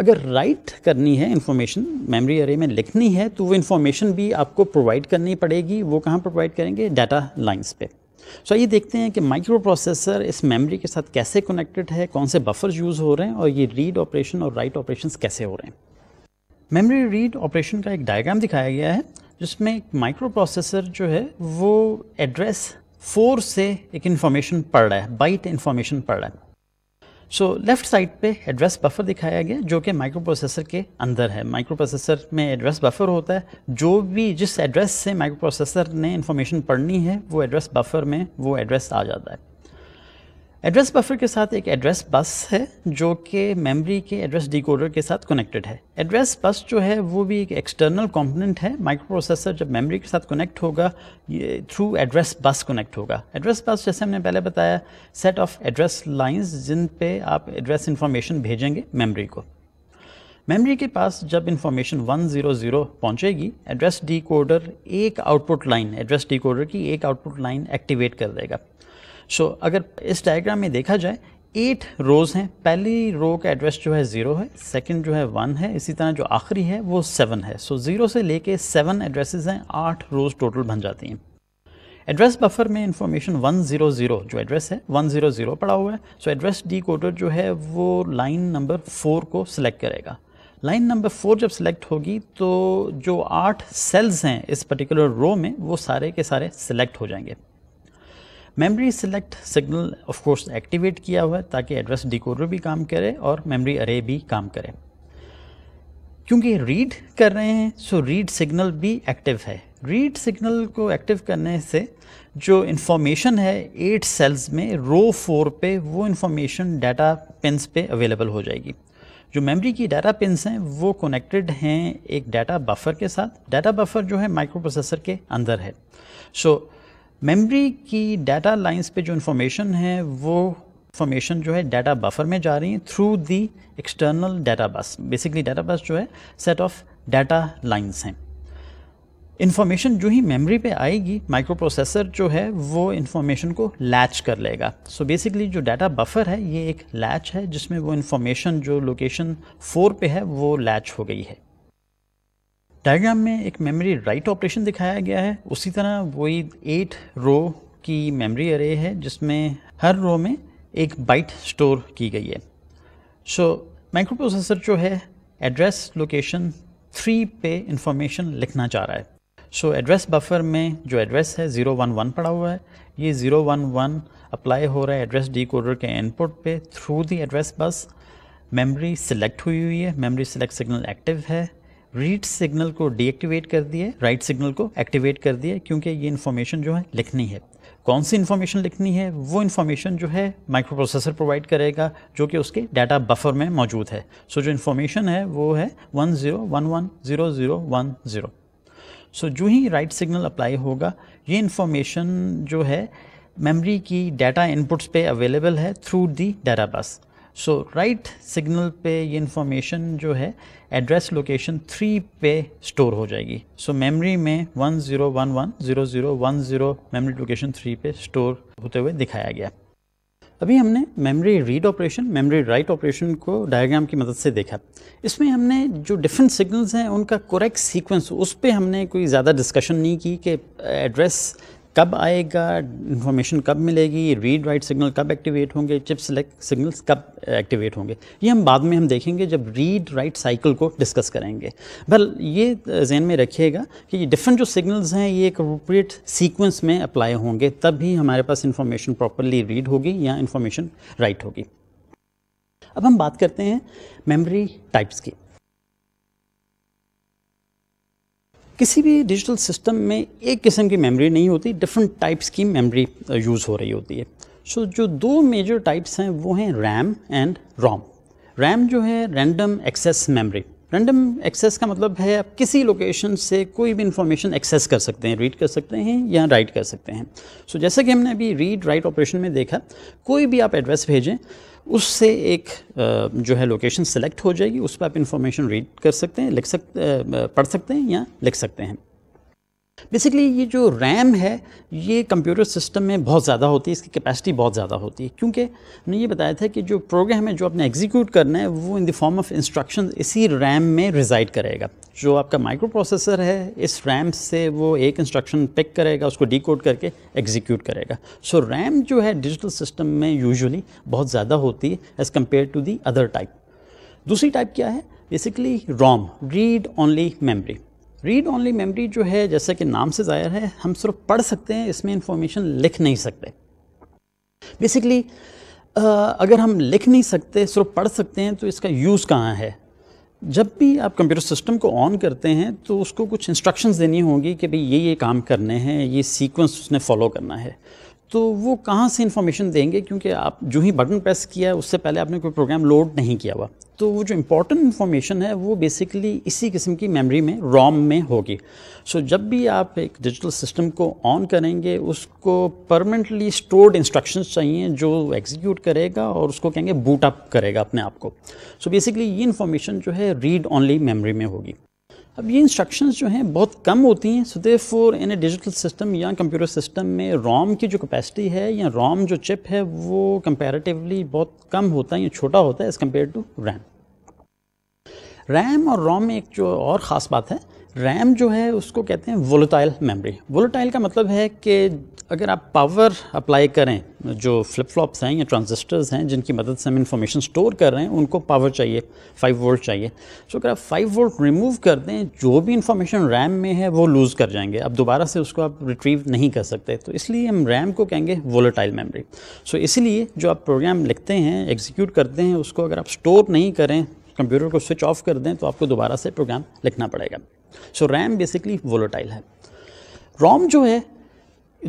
अगर राइट करनी है इन्फॉर्मेशन मेमोरी एरे में लिखनी है तो वो इन्फॉर्मेशन भी आपको प्रोवाइड करनी पड़ेगी वो कहाँ प्रोवाइड करेंगे डाटा लाइन्स पे सो so, आइए देखते हैं कि माइक्रो प्रोसेसर इस मेमोरी के साथ कैसे कनेक्टेड है कौन से बफर यूज़ हो रहे हैं और ये रीड ऑपरेशन और राइट ऑपरेशन कैसे हो रहे हैं मेमोरी रीड ऑपरेशन का एक डायग्राम दिखाया गया है जिसमें एक माइक्रो प्रोसेसर जो है वो एड्रेस फोर से एक इन्फॉर्मेशन पढ़ रहा है बाइट इन्फॉर्मेशन पढ़ रहा है सो लेफ्ट साइड पे एड्रेस बफर दिखाया गया जो कि माइक्रो प्रोसेसर के अंदर है माइक्रो प्रोसेसर में एड्रेस बफर होता है जो भी जिस एड्रेस से माइक्रो प्रोसेसर ने इन्फॉर्मेशन पढ़नी है वो एड्रेस बफर में वो एड्रेस आ जाता है एड्रेस बफर के साथ एक एड्रेस बस है जो कि मेमोरी के एड्रेस डिकोडर के साथ कनेक्टेड है एड्रेस बस जो है वो भी एक एक्सटर्नल कंपोनेंट है माइक्रोप्रोसेसर जब मेमोरी के साथ कनेक्ट होगा ये थ्रू एड्रेस बस कनेक्ट होगा एड्रेस बस जैसे हमने पहले बताया सेट ऑफ एड्रेस लाइंस जिन पे आप एड्रेस इन्फॉर्मेशन भेजेंगे मेमरी को मेमरी के पास जब इन्फॉर्मेशन 100 पहुंचेगी एड्रेस डी एक आउटपुट लाइन एड्रेस डी की एक आउटपुट लाइन एक्टिवेट कर देगा सो so, अगर इस डायग्राम में देखा जाए एट रोज हैं पहली रो का एड्रेस जो है ज़ीरो है सेकंड जो है वन है इसी तरह जो आखिरी है वो सेवन है सो so, ज़ीरो से लेके सेवन एड्रेसेस हैं आठ रोज टोटल बन जाती हैं एड्रेस बफर में इंफॉर्मेशन 100 जो एड्रेस है 100 पड़ा हुआ है सो एड्रेस डी कोडर जो है वो लाइन नंबर फोर को सिलेक्ट करेगा लाइन नंबर फोर जब सिलेक्ट होगी तो जो आठ सेल्स हैं इस पर्टिकुलर रो में वो सारे के सारे सिलेक्ट हो जाएंगे memory select signal of course activate किया हुआ है ताकि एड्रेस डिकोडर भी काम करे और मेमोरी अरे भी काम करे क्योंकि रीड कर रहे हैं सो रीड सिग्नल भी एक्टिव है रीड सिग्नल को एक्टिव करने से जो इन्फॉर्मेशन है एट सेल्स में रो फोर पे वो इन्फॉर्मेशन डाटा पिनस पे अवेलेबल हो जाएगी जो मेमोरी की डाटा पिनस हैं वो कनेक्टेड हैं एक डाटा बफर के साथ डाटा बफर जो है माइक्रो प्रोसेसर के अंदर है सो so, मेमोरी की डाटा लाइंस पे जो इन्फॉर्मेशन है वो इन्फॉर्मेशन जो है डाटा बफर में जा रही है through the external data bus basically data bus जो है सेट ऑफ डाटा लाइंस हैं इन्फॉर्मेशन जो ही मेमोरी पे आएगी माइक्रो प्रोसेसर जो है वो इन्फॉर्मेशन को लैच कर लेगा सो so बेसिकली जो डाटा बफर है ये एक लैच है जिसमें वो इन्फॉर्मेशन जो लोकेशन फोर पे है वो लैच हो गई है डायग्राम में एक मेमोरी राइट ऑपरेशन दिखाया गया है उसी तरह वही एट रो की मेमोरी अरे है जिसमें हर रो में एक बाइट स्टोर की गई है सो माइक्रोप्रोसेसर जो है एड्रेस लोकेशन थ्री पे इंफॉर्मेशन लिखना चाह रहा है सो एड्रेस बफर में जो एड्रेस है ज़ीरो वन वन पड़ा हुआ है ये ज़ीरो वन वन अप्लाई हो रहा है एड्रेस डी कोडर के इनपुट पे through the address bus memory select हुई हुई है मेमोरी सिलेक्ट सिग्नल एक्टिव है रीड सिग्नल को डीएक्टिवेट कर दिए राइट सिग्नल को एक्टिवेट कर दिए क्योंकि ये इन्फॉर्मेशन जो है लिखनी है कौन सी इन्फॉर्मेशन लिखनी है वो इन्फॉर्मेशन जो है माइक्रोप्रोसेसर प्रोवाइड करेगा जो कि उसके डाटा बफर में मौजूद है सो so, जो इन्फॉर्मेशन है वो है one zero one one zero zero one zero so जो ही राइट सिग्नल अप्लाई होगा ये इन्फॉर्मेशन जो है मेमोरी की डाटा इनपुट्स पे अवेलेबल है through the data bus so write signal पे ये इन्फॉर्मेशन जो है एड्रेस लोकेशन थ्री पे स्टोर हो जाएगी सो so, मेमोरी में one zero one one zero zero one zero memory location three पे स्टोर होते हुए दिखाया गया अभी हमने memory read operation memory write operation को डायग्राम की मदद से देखा इसमें हमने जो डिफरेंट सिग्नल्स हैं उनका करेक्ट सीक्वेंस उस पर हमने कोई ज़्यादा डिस्कशन नहीं की कि एड्रेस कब आएगा इन्फॉर्मेशन कब मिलेगी रीड राइट सिग्नल कब एक्टिवेट होंगे चिप सेलेक्ट सिग्नल्स कब एक्टिवेट होंगे ये हम बाद में हम देखेंगे जब रीड राइट साइकिल को डिस्कस करेंगे बल ये uh, जहन में रखिएगा कि ये डिफरेंट जो सिग्नल्स हैं ये एक अप्रोप्रिएट सीक्वेंस में अप्लाई होंगे तब भी हमारे पास इन्फॉर्मेशन प्रॉपरली रीड होगी या इन्फॉर्मेशन राइट होगी अब हम बात करते हैं मेमरी टाइप्स की किसी भी डिजिटल सिस्टम में एक किस्म की मेमोरी नहीं होती डिफरेंट टाइप्स की मेमोरी यूज़ uh, हो रही होती है सो so, जो दो मेजर टाइप्स हैं वो हैं रैम एंड रोम रैम जो है random access memory random access का मतलब है आप किसी लोकेशन से कोई भी इंफॉर्मेशन एक्सेस कर सकते हैं रीड कर सकते हैं या राइट कर सकते हैं सो so, जैसा कि हमने अभी रीड राइट ऑपरेशन में देखा कोई भी आप एड्रेस भेजें उससे एक जो है लोकेशन सेलेक्ट हो जाएगी उस पर आप इन्फॉर्मेशन रीड कर सकते हैं लिख सकते पढ़ सकते हैं या लिख सकते हैं बेसिकली ये जो रैम है ये कंप्यूटर सिस्टम में बहुत ज़्यादा होती है इसकी कैपेसिटी बहुत ज़्यादा होती है क्योंकि मैंने ये बताया था कि जो प्रोग्राम है जो आपने एग्जीक्यूट करना है वो in the form of instruction इसी रैम में रिजाइड करेगा जो आपका माइक्रो प्रोसेसर है इस रैम से वो एक इंस्ट्रक्शन पिक करेगा उसको डी करके एग्जीक्यूट करेगा सो so, रैम जो है डिजिटल सिस्टम में यूजली बहुत ज़्यादा होती है as compare to the other type दूसरी टाइप क्या है basically ROM read only memory read only memory जो है जैसे कि नाम से ज़ाहिर है हम सिर्फ पढ़ सकते हैं इसमें इंफॉर्मेशन लिख नहीं सकते बेसिकली अगर हम लिख नहीं सकते सिर्फ पढ़ सकते हैं तो इसका यूज़ कहाँ है जब भी आप कंप्यूटर सिस्टम को ऑन करते हैं तो उसको कुछ इंस्ट्रक्शंस देनी होगी कि भाई ये ये काम करने हैं ये सीक्वेंस उसने फॉलो करना है तो वो कहाँ से इन्फॉर्मेशन देंगे क्योंकि आप जो ही बटन प्रेस किया है उससे पहले आपने कोई प्रोग्राम लोड नहीं किया हुआ तो वो जो इम्पोर्टेंट इन्फॉर्मेशन है वो बेसिकली इसी किस्म की मेमोरी में रोम में होगी सो so, जब भी आप एक डिजिटल सिस्टम को ऑन करेंगे उसको परमानेंटली स्टोर्ड इंस्ट्रक्शंस चाहिए जो एग्जीक्यूट करेगा और उसको कहेंगे बूट अप करेगा अपने आप को सो बेसिकली ये इन्फॉर्मेशन जो है रीड ऑनली मेमरी में होगी अब ये इंस्ट्रक्शंस जो हैं बहुत कम होती हैं so therefore in a digital system या कंप्यूटर सिस्टम में रोम की जो कैपेसिटी है या रोम जो चिप है वो कंपेरेटिवली बहुत कम होता है या छोटा होता है as compare to RAM RAM और रोम में एक जो और ख़ास बात है रैम जो है उसको कहते हैं वोलोटाइल मेमोरी वोलोटाइल का मतलब है कि अगर आप पावर अप्लाई करें जो फ्लिप फ्लॉप्स हैं या ट्रांजिस्टर्स हैं जिनकी मदद से हम इन्फॉर्मेशन स्टोर कर रहे हैं उनको पावर चाहिए फ़ाइव वोल्ट चाहिए सो अगर आप फाइव वोल्ट रिमूव कर दें जो भी इन्फॉर्मेशन रैम में है वो लूज़ कर जाएंगे अब दोबारा से उसको आप रिट्रीव नहीं कर सकते तो इसलिए हम रैम को कहेंगे वोलेटाइल मेमरी सो इसलिए जो आप प्रोग्राम लिखते हैं एग्जीक्यूट करते हैं उसको अगर आप स्टोर नहीं करें कंप्यूटर को स्विच ऑफ कर दें तो आपको दोबारा से प्रोग्राम लिखना पड़ेगा सो रैम बेसिकली वोलेटाइल है रोम जो है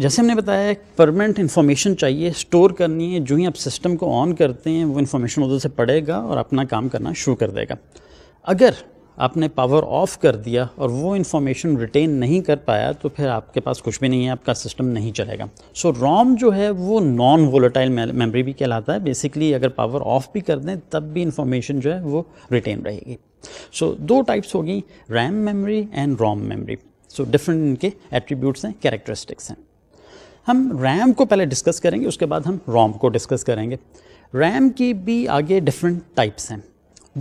जैसे हमने बताया परमानेंट इन्फॉर्मेशन चाहिए स्टोर करनी है जो ही आप सिस्टम को ऑन करते हैं वो इन्फॉर्मेशन उधर से पड़ेगा और अपना काम करना शुरू कर देगा अगर आपने पावर ऑफ कर दिया और वो इन्फॉर्मेशन रिटेन नहीं कर पाया तो फिर आपके पास कुछ भी नहीं है आपका सिस्टम नहीं चलेगा सो so, रॉम जो है वो नॉन वोलेटाइल मेमोरी भी कहलाता है बेसिकली अगर पावर ऑफ भी कर दें तब भी इन्फॉर्मेशन जो है वो रिटेन रहेगी सो so, दो टाइप्स होगी RAM memory and ROM memory so different इनके एट्रीब्यूट्स हैं कैरेक्टरिस्टिक्स हैं हम रैम को पहले डिस्कस करेंगे उसके बाद हम रोम को डिस्कस करेंगे रैम की भी आगे डिफरेंट टाइप्स हैं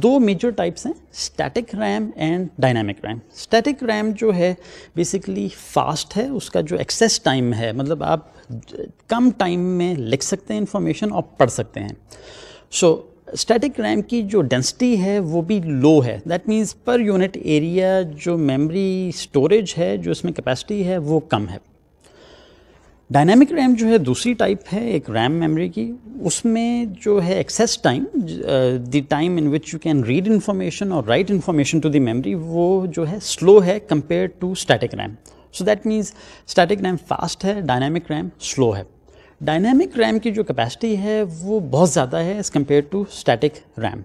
दो मेजर टाइप्स हैं static RAM and dynamic RAM static RAM जो है बेसिकली फास्ट है उसका जो एक्सेस टाइम है मतलब आप कम टाइम में लिख सकते हैं इंफॉर्मेशन और पढ़ सकते हैं सो स्टैटिक रैम की जो डेंसिटी है वो भी लो है that means per unit area जो मेमोरी स्टोरेज है जो इसमें कैपेसिटी है वो कम है डायनामिक रैम जो है दूसरी टाइप है एक रैम मेमोरी की उसमें जो है access time the time in which you can read information और write information to the memory वो जो है स्लो है compare to static RAM so that means static RAM fast है डायनामिक रैम स्लो है डायनामिक रैम की जो capacity है वो बहुत ज़्यादा है as compare to static RAM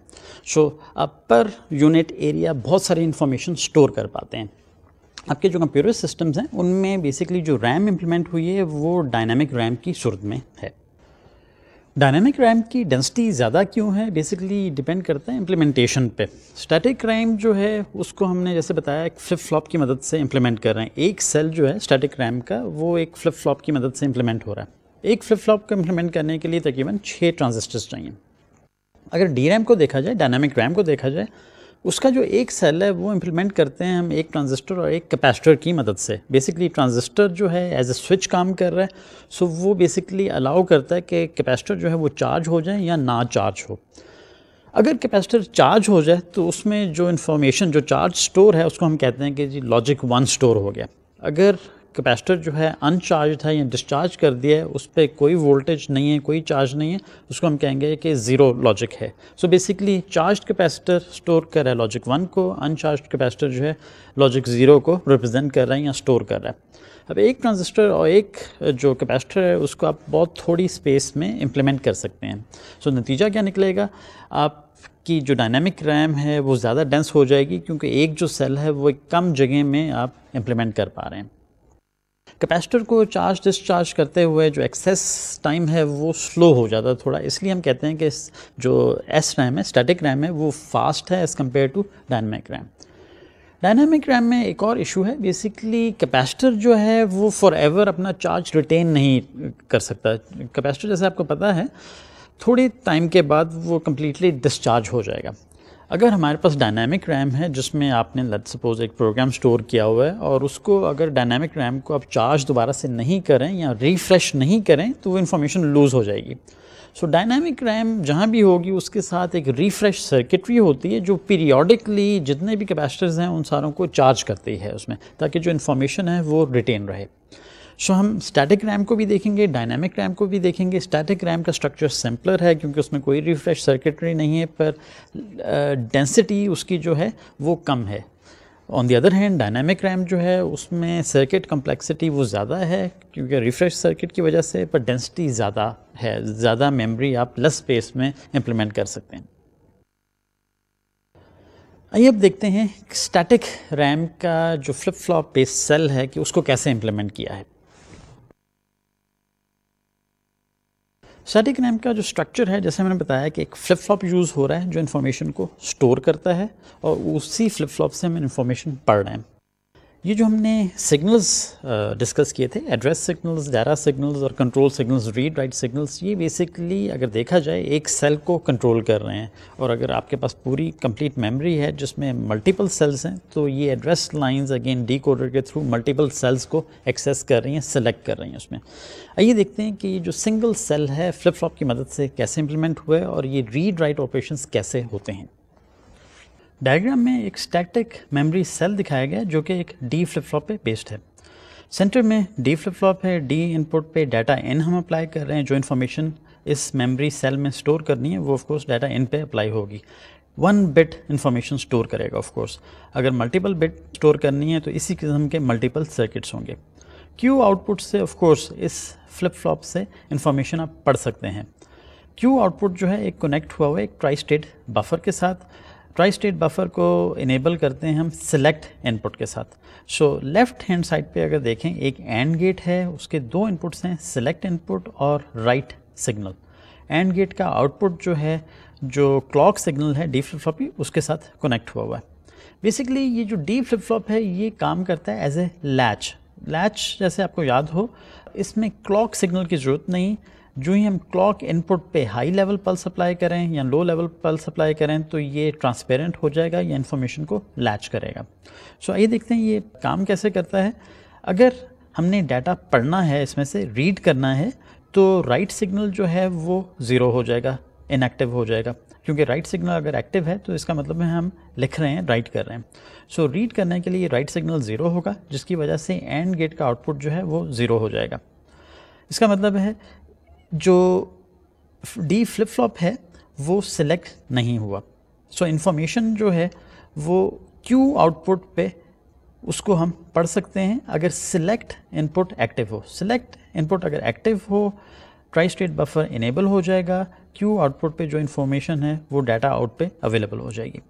so upper per unit area बहुत सारी इन्फॉर्मेशन स्टोर कर पाते हैं आपके जो कंप्यूटर सिस्टम्स हैं उनमें बेसिकली जो रैम इम्प्लीमेंट हुई है वो डायनामिक रैम की सूरत में है डायनामिक रैम की डेंसिटी ज़्यादा क्यों है बेसिकली डिपेंड करता है इम्प्लीमेंटेशन पे स्टैटिक रैम जो है उसको हमने जैसे बताया एक फ्लिप फ्लॉप की मदद से इम्प्लीमेंट कर रहे हैं एक सेल जो है स्टैटिक रैम का वो एक फ्लिप फ्लॉप की मदद से इम्प्लीमेंट हो रहा है एक फ्लिप फ्लॉप को इम्प्लीमेंट करने के लिए तकरीबन छः ट्रांजिस्टर्स चाहिए अगर डी रैम को देखा जाए डायनामिक रैम को देखा जाए उसका जो एक सेल है वो इम्प्लीमेंट करते हैं हम एक ट्रांजिस्टर और एक कैपेसिटर की मदद से बेसिकली ट्रांजिस्टर जो है एज ए स्विच काम कर रहा है सो so वो बेसिकली अलाउ करता है कि कैपेसिटर जो है वो चार्ज हो जाए या ना चार्ज हो अगर कैपेसिटर चार्ज हो जाए तो उसमें जो इन्फॉर्मेशन जो चार्ज स्टोर है उसको हम कहते हैं कि जी लॉजिक वन स्टोर हो गया अगर कैपेसिटर जो है अनचार्ज है या डिस्चार्ज कर दिया है उस पर कोई वोल्टेज नहीं है कोई चार्ज नहीं है उसको हम कहेंगे कि ज़ीरो लॉजिक है so basically charge capacitor store कर रहा है लॉजिक वन को अनचार्ज कैपेसिटर जो है लॉजिक ज़ीरो को रिप्रेजेंट कर रहा है या स्टोर कर रहा है अब एक ट्रांजिस्टर और एक जो कैपेसिटर है उसको आप बहुत थोड़ी स्पेस में इम्प्लीमेंट कर सकते हैं सो so, नतीजा क्या निकलेगा आप कि जो डायनामिक रैम है वो ज़्यादा डेंस हो जाएगी क्योंकि एक जो सेल है वो एक कम जगह में आप इम्प्लीमेंट कर पा रहे हैं कैपेसिटर को चार्ज डिस्चार्ज करते हुए जो एक्सेस टाइम है वो स्लो हो जाता है थोड़ा इसलिए हम कहते हैं कि जो एस रैम है स्टैटिक रैम है वो फास्ट है as compare to dynamic RAM dynamic RAM में एक और इशू है बेसिकली कैपेसिटर जो है वो फॉर एवर अपना चार्ज रिटेन नहीं कर सकता कैपेसिटर जैसे आपको पता है थोड़ी टाइम के बाद वो कम्प्लीटली डिस्चार्ज हो जाएगा अगर हमारे पास डायनामिक रैम है जिसमें आपने लेट सपोज एक प्रोग्राम स्टोर किया हुआ है और उसको अगर डायनामिक रैम को आप चार्ज दोबारा से नहीं करें या रिफ्रेश नहीं करें तो वो इन्फॉर्मेशन लूज़ हो जाएगी सो डायनामिक रैम जहाँ भी होगी उसके साथ एक रिफ्रेश सर्किटरी होती है जो पीरियोडिकली जितने भी कैपेसिटर्स हैं उन सारों को चार्ज करती है उसमें ताकि जो इन्फॉर्मेशन है वो रिटेन रहे सो हम स्टैटिक रैम को भी देखेंगे डायनामिक रैम को भी देखेंगे स्टैटिक रैम का स्ट्रक्चर सिंपलर है क्योंकि उसमें कोई रिफ्रेश सर्किटरी नहीं है पर डेंसिटी uh, उसकी जो है वो कम है on the other hand dynamic RAM जो है उसमें सर्किट कम्प्लेक्सिटी वो ज़्यादा है क्योंकि रिफ्रेश सर्किट की वजह से पर डेंसिटी ज़्यादा है ज़्यादा मेमोरी आप लेस स्पेस में इम्प्लीमेंट कर सकते हैं आइए अब देखते हैं स्टैटिक रैम का जो फ्लिप फ्लॉप बेस सेल है कि उसको कैसे इम्प्लीमेंट किया है स्टैटिक रैम का जो स्ट्रक्चर है जैसे मैंने बताया कि एक फ्लिप फ्लॉप यूज़ हो रहा है जो इन्फॉर्मेशन को स्टोर करता है और उसी फ्लिप फ्लॉप से हम इन्फॉर्मेशन पढ़ रहे हैं ये जो हमने सिग्नल्स डिस्कस uh, किए थे एड्रेस सिग्नल्स डारा सिग्नल्स और control signals read write signals ये बेसिकली अगर देखा जाए एक सेल को कंट्रोल कर रहे हैं और अगर आपके पास पूरी कंप्लीट मेमोरी है जिसमें मल्टीपल सेल्स हैं तो ये एड्रेस लाइंस अगेन डी के थ्रू मल्टीपल सेल्स को एक्सेस कर रही हैं सेलेक्ट कर रही हैं उसमें आइए देखते हैं कि ये जो सिंगल सेल है फ्लिप फ्लॉप की मदद से कैसे इम्प्लीमेंट हुआ है और ये रीड राइट ऑपरेशन कैसे होते हैं डायग्राम में एक स्टैटिक मेमोरी सेल दिखाया गया जो कि एक डी फ्लिप फ्लॉप पे बेस्ड है सेंटर में डी फ्लिप फ्लॉप है डी इनपुट पे डाटा एन हम अप्लाई कर रहे हैं जो इन्फॉर्मेशन इस मेमोरी सेल में स्टोर करनी है वो ऑफकोर्स डाटा इन पे अप्लाई होगी वन बिट इन्फॉर्मेशन स्टोर करेगा ऑफकोर्स अगर मल्टीपल बिट स्टोर करनी है तो इसी किस्म के मल्टीपल सर्किट्स होंगे क्यू आउटपुट से ऑफकोर्स इस फ्लिप फ्लॉप से इन्फॉर्मेशन आप पढ़ सकते हैं क्यू आउटपुट जो है एक कनेक्ट हुआ हुआ एक ट्राई स्टेट बफर के साथ ट्राई स्टेट बफर को इनेबल करते हैं हम सिलेक्ट इनपुट के साथ सो लेफ्ट हैंड साइड पे अगर देखें एक एंड गेट है उसके दो इनपुट्स हैं सिलेक्ट इनपुट और राइट सिग्नल एंड गेट का आउटपुट जो है जो क्लॉक सिग्नल है डी फ्लिप फ्लॉप उसके साथ कनेक्ट हुआ हुआ है बेसिकली ये जो डी फ्लिप फ्लॉप है ये काम करता है एज ए लैच लैच जैसे आपको याद हो इसमें क्लॉक सिग्नल की ज़रूरत नहीं जो ही हम क्लॉक इनपुट पे हाई लेवल पल्स अप्लाई करें या लो लेवल पल्स अप्लाई करें तो ये ट्रांसपेरेंट हो जाएगा या इन्फॉर्मेशन को लैच करेगा सो so, आइए देखते हैं ये काम कैसे करता है अगर हमने डाटा पढ़ना है इसमें से रीड करना है तो राइट right सिग्नल जो है वो ज़ीरो हो जाएगा इनएक्टिव हो जाएगा क्योंकि राइट right सिग्नल अगर एक्टिव है तो इसका मतलब है हम लिख रहे हैं राइट कर रहे हैं सो so, रीड करने के लिए राइट सिग्नल ज़ीरो होगा जिसकी वजह से एंड गेट का आउटपुट जो है वो ज़ीरो हो जाएगा इसका मतलब है जो डी फ्लिप फ्लॉप है वो सिलेक्ट नहीं हुआ सो so, इन्फॉर्मेशन जो है वो क्यू आउटपुट पे उसको हम पढ़ सकते हैं अगर सिलेक्ट इनपुट एक्टिव हो सिलेक्ट इनपुट अगर एक्टिव हो ट्राई स्टेट बफर इनेबल हो जाएगा क्यू आउटपुट पे जो इन्फॉर्मेशन है वो डाटा आउट पे अवेलेबल हो जाएगी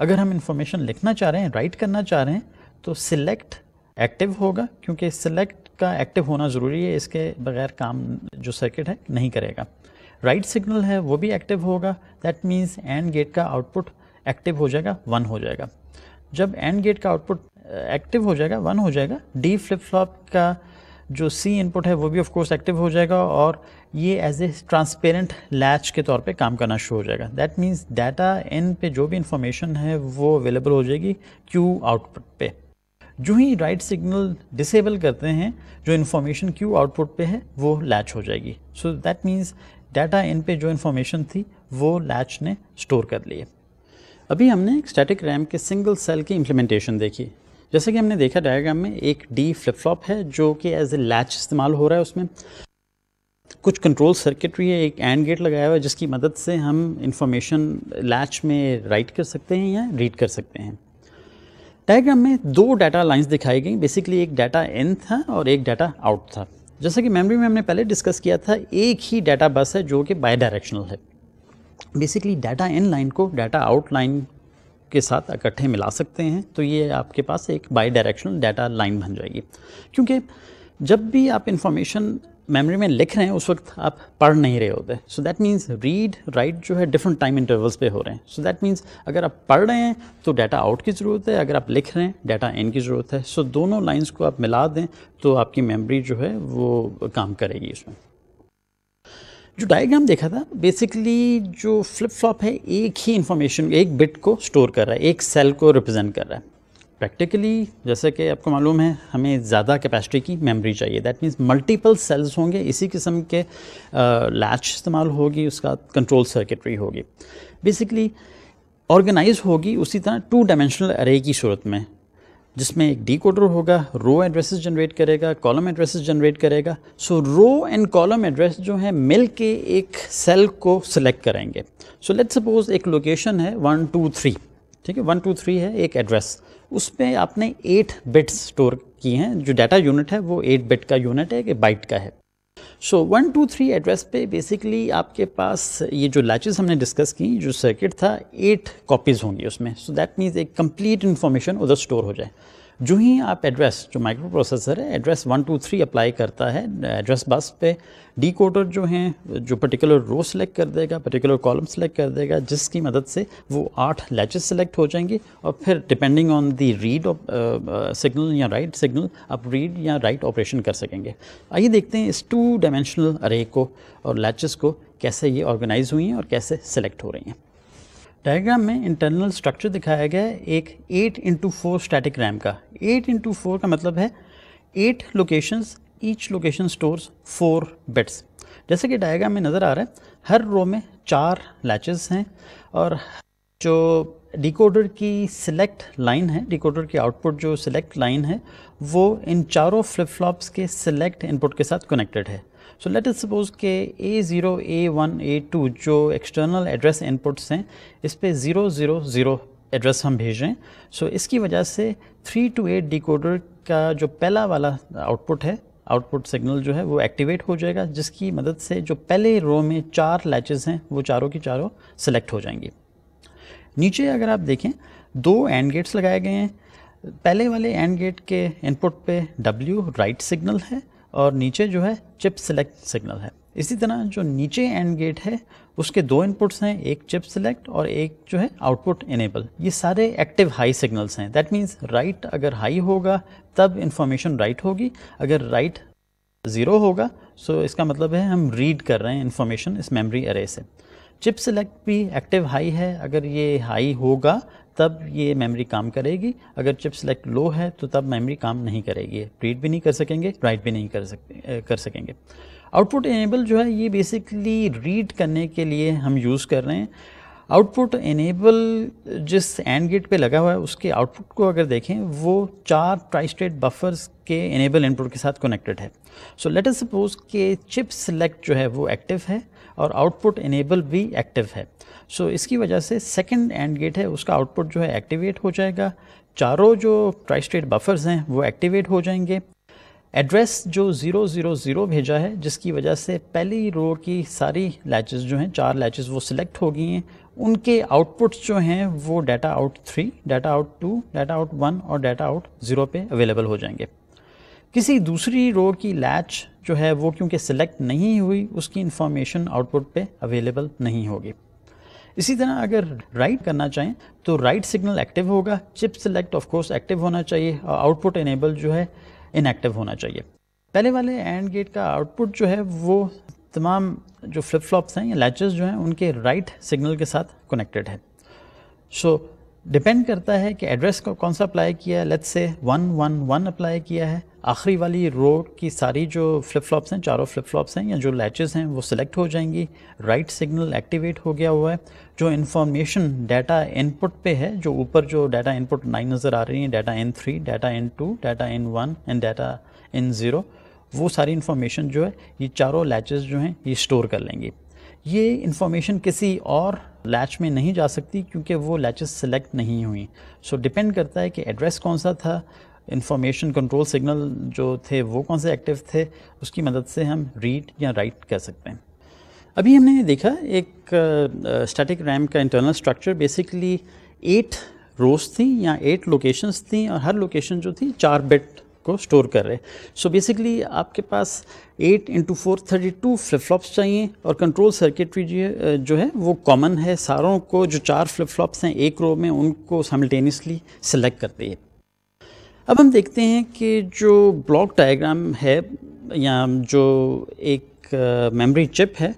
अगर हम इन्फॉर्मेशन लिखना चाह रहे हैं राइट करना चाह रहे हैं तो सिलेक्ट एक्टिव होगा क्योंकि सिलेक्ट का एक्टिव होना ज़रूरी है इसके बगैर काम जो सर्किट है नहीं करेगा राइट right सिग्नल है वो भी एक्टिव होगा दैट मीन्स एंड गेट का आउटपुट एक्टिव हो जाएगा वन हो जाएगा जब एंड गेट का आउटपुट एक्टिव हो जाएगा वन हो जाएगा डी फ्लिप फ्लॉप का जो सी इनपुट है वो भी ऑफकोर्स एक्टिव हो जाएगा और ये एज ए ट्रांसपेरेंट लैच के तौर पे काम करना शुरू हो जाएगा दैट मीन्स डाटा इन पे जो भी इंफॉर्मेशन है वो अवेलेबल हो जाएगी क्यू आउटपुट पे जो ही राइट सिग्नल डिसेबल करते हैं जो इन्फॉर्मेशन क्यू आउटपुट पे है वो लैच हो जाएगी so that means data in पे जो इन्फॉर्मेशन थी वो लैच ने स्टोर कर लिए अभी हमने स्टैटिक रैम के सिंगल सेल की इम्प्लीमेंटेशन देखी जैसे कि हमने देखा डायग्राम में एक डी फ्लिप फ्लॉप है जो कि एज ए लैच इस्तेमाल हो रहा है उसमें कुछ कंट्रोल सर्किटरी है एक एंड गेट लगाया हुआ है जिसकी मदद से हम इंफॉर्मेशन लैच में राइट कर सकते हैं या रीड कर सकते हैं डायग्राम में दो डाटा लाइंस दिखाई गई बेसिकली एक डाटा इन था और एक डाटा आउट था जैसा कि मेमोरी में हमने पहले डिस्कस किया था एक ही डाटा बस है जो कि बाई डायरेक्शनल है बेसिकली डाटा इन लाइन को डाटा आउट लाइन के साथ इकट्ठे मिला सकते हैं तो ये आपके पास एक बाई डायरेक्शनल डाटा लाइन बन जाएगी क्योंकि जब भी आप इंफॉर्मेशन मेमोरी में लिख रहे हैं उस वक्त आप पढ़ नहीं रहे होते so that means read write जो है डिफरेंट टाइम इंटरवल्स पे हो रहे हैं सो दैट मीन्स अगर आप पढ़ रहे हैं तो डाटा आउट की ज़रूरत है अगर आप लिख रहे हैं डाटा इन की ज़रूरत है सो so, दोनों लाइन्स को आप मिला दें तो आपकी मेमोरी जो है वो काम करेगी इसमें जो डायग्राम देखा था बेसिकली जो फ्लिप फ्लॉप है एक ही इन्फॉर्मेशन एक बिट को स्टोर कर रहा है एक सेल को रिप्रेजेंट कर रहा है प्रैक्टिकली जैसे कि आपको मालूम है हमें ज़्यादा कैपेसिटी की मेमोरी चाहिए दैट मीन्स मल्टीपल सेल्स होंगे इसी किस्म के लैच इस्तेमाल होगी उसका कंट्रोल सर्किटरी होगी बेसिकली ऑर्गेनाइज होगी उसी तरह टू डायमेंशनल अरे की सूरत में जिसमें एक डी कोडर होगा रो एड्रेसेस जनरेट करेगा कॉलम एड्रेसेस जनरेट करेगा so row and column address जो है मिल के एक सेल को सिलेक्ट करेंगे सो लेट सपोज एक लोकेशन है वन टू थ्री ठीक है वन टू थ्री है एक एड्रेस उसमें आपने एट बिट्स स्टोर किए हैं जो डाटा यूनिट है वो एट बिट का यूनिट है कि बाइट का है so one two three address पे बेसिकली आपके पास ये जो लैचेस हमने डिस्कस की जो सर्किट था एट कॉपीज़ होंगी उसमें सो दैट मीन्स एक कंप्लीट इन्फॉर्मेशन उधर स्टोर हो जाए जो ही आप एड्रेस जो माइक्रो प्रोसेसर है address one two three apply करता है एड्रेस बस पे डी जो हैं जो पर्टिकुलर रो सेलेक्ट कर देगा पर्टिकुलर कॉलम सेलेक्ट कर देगा जिसकी मदद से वो आठ लैचेस सेलेक्ट हो जाएंगे और फिर depending on the read signal या राइट सिग्नल आप रीड या राइट ऑपरेशन कर सकेंगे आइए देखते हैं इस टू डायमेंशनल अरे को और लैचेस को कैसे ये ऑर्गेनाइज हुई हैं और कैसे सेलेक्ट हो रही हैं डायग्राम में इंटरनल स्ट्रक्चर दिखाया गया है एक 8 इंटू फोर स्टैटिक रैम का 8 इंटू फोर का मतलब है 8 locations each location stores four bits जैसे कि डायग्राम में नज़र आ रहा है हर रो में चार लैचेस हैं और जो डिकोडर की सिलेक्ट लाइन है डिकोडर की आउटपुट जो सिलेक्ट लाइन है वो इन चारों फ्लिप फ्लॉप्स के सिलेक्ट इनपुट के साथ कनेक्टेड है सो लेट इज सपोज के A zero A one A two जो एक्सटर्नल एड्रेस इनपुट्स हैं इस पर ज़ीरो ज़ीरो ज़ीरो एड्रेस हम भेज रहे हैं सो so, इसकी वजह से थ्री टू एट डिकोडर का जो पहला वाला आउटपुट है आउटपुट सिग्नल जो है वो एक्टिवेट हो जाएगा जिसकी मदद से जो पहले रो में चार लैचेज़ हैं वो चारों की चारों सेलेक्ट हो जाएंगी नीचे अगर आप देखें दो एंड गेट्स लगाए गए हैं पहले वाले एंड गेट के इनपुट पे W राइट सिग्नल है और नीचे जो है चिप सेलेक्ट सिग्नल है इसी तरह जो नीचे एंड गेट है उसके दो इनपुट्स हैं एक चिप सेलेक्ट और एक जो है आउटपुट इनेबल ये सारे एक्टिव हाई सिग्नल्स हैं दैट मीन्स राइट अगर हाई होगा तब इन्फॉर्मेशन राइट right होगी अगर राइट right ज़ीरो होगा सो so इसका मतलब है हम रीड कर रहे हैं इन्फॉर्मेशन इस मेमरी अरे से चिप सेलेक्ट भी एक्टिव हाई है अगर ये हाई होगा तब ये मेमोरी काम करेगी अगर चिप सेलेक्ट लो है तो तब मेमोरी काम नहीं करेगी रीड भी नहीं कर सकेंगे राइट भी नहीं कर सकते कर सकेंगे आउटपुट इनेबल जो है ये बेसिकली रीड करने के लिए हम यूज़ कर रहे हैं आउटपुट इनेबल जिस एंड गेट पे लगा हुआ है उसके आउटपुट को अगर देखें वो चार ट्राई स्टेट बफर्स के इनेबल इनपुट के साथ कनेक्टेड है सो लेट अस सपोज के चिप सेलेक्ट जो है वो एक्टिव है और आउटपुट इनेबल भी एक्टिव है सो so, इसकी वजह से सेकंड एंड गेट है उसका आउटपुट जो है एक्टिवेट हो जाएगा चारों जो ट्राई स्टेट बफर्स हैं वो एक्टिवेट हो जाएंगे एड्रेस जो ज़ीरो ज़ीरो ज़ीरो भेजा है जिसकी वजह से पहली रो की सारी लैचेस जो हैं चार लैचेस वो सिलेक्ट हो गई हैं उनके आउटपुट्स जो हैं वो data out three data out two data out one और डाटा आउट ज़ीरो पे अवेलेबल हो जाएंगे किसी दूसरी रो की लैच जो है वो क्योंकि सिलेक्ट नहीं हुई उसकी इंफॉर्मेशन आउटपुट पे अवेलेबल नहीं होगी इसी तरह अगर राइट करना चाहें तो राइट सिग्नल एक्टिव होगा chip select of course active होना चाहिए और आउटपुट इनेबल जो है इनएक्टिव होना चाहिए पहले वाले एंड गेट का आउटपुट जो है वो तमाम जो फ्लिप फ्लॉप्स हैं या लैचेस जो हैं उनके राइट सिग्नल के साथ कनेक्टेड है सो so, डिपेंड करता है कि एड्रेस को कौन सा अप्लाई किया है let's say one one one apply किया है आखिरी वाली रो की सारी जो फ्लिप फ्लॉप्स हैं चारों फ्लिप फ्लॉप्स हैं या जो लैचेस हैं वो सिलेक्ट हो जाएंगी राइट सिग्नल एक्टिवेट हो गया हुआ है जो इन्फॉर्मेशन डाटा इनपुट पे है जो ऊपर जो डाटा इनपुट नाइन नज़र आ रही है data in three data in two data in one and data in zero वो सारी इन्फॉर्मेशन जो है ये चारों लैचेस जो हैं ये स्टोर कर लेंगी ये इन्फॉर्मेशन किसी और लैच में नहीं जा सकती क्योंकि वो लैचेस सेलेक्ट नहीं हुई सो so, डिपेंड करता है कि एड्रेस कौन सा था इंफॉर्मेशन कंट्रोल सिग्नल जो थे वो कौन से एक्टिव थे उसकी मदद से हम रीड या राइट कर सकते हैं अभी हमने देखा एक स्टैटिक रैम का internal structure basically eight rows थी या एट लोकेशंस थी और हर लोकेशन जो थी चार बिट को स्टोर कर रहे सो so बेसिकली आपके पास eight into four thirty two flip flops चाहिए और कंट्रोल सर्किटरी जो है वो कॉमन है सारों को जो चार फ्लिप फ्लॉप्स हैं एक रो में उनको सामल्टेनियसली सेलेक्ट करते हैं अब हम देखते हैं कि जो ब्लॉक डायग्राम है या जो एक मेमोरी चिप है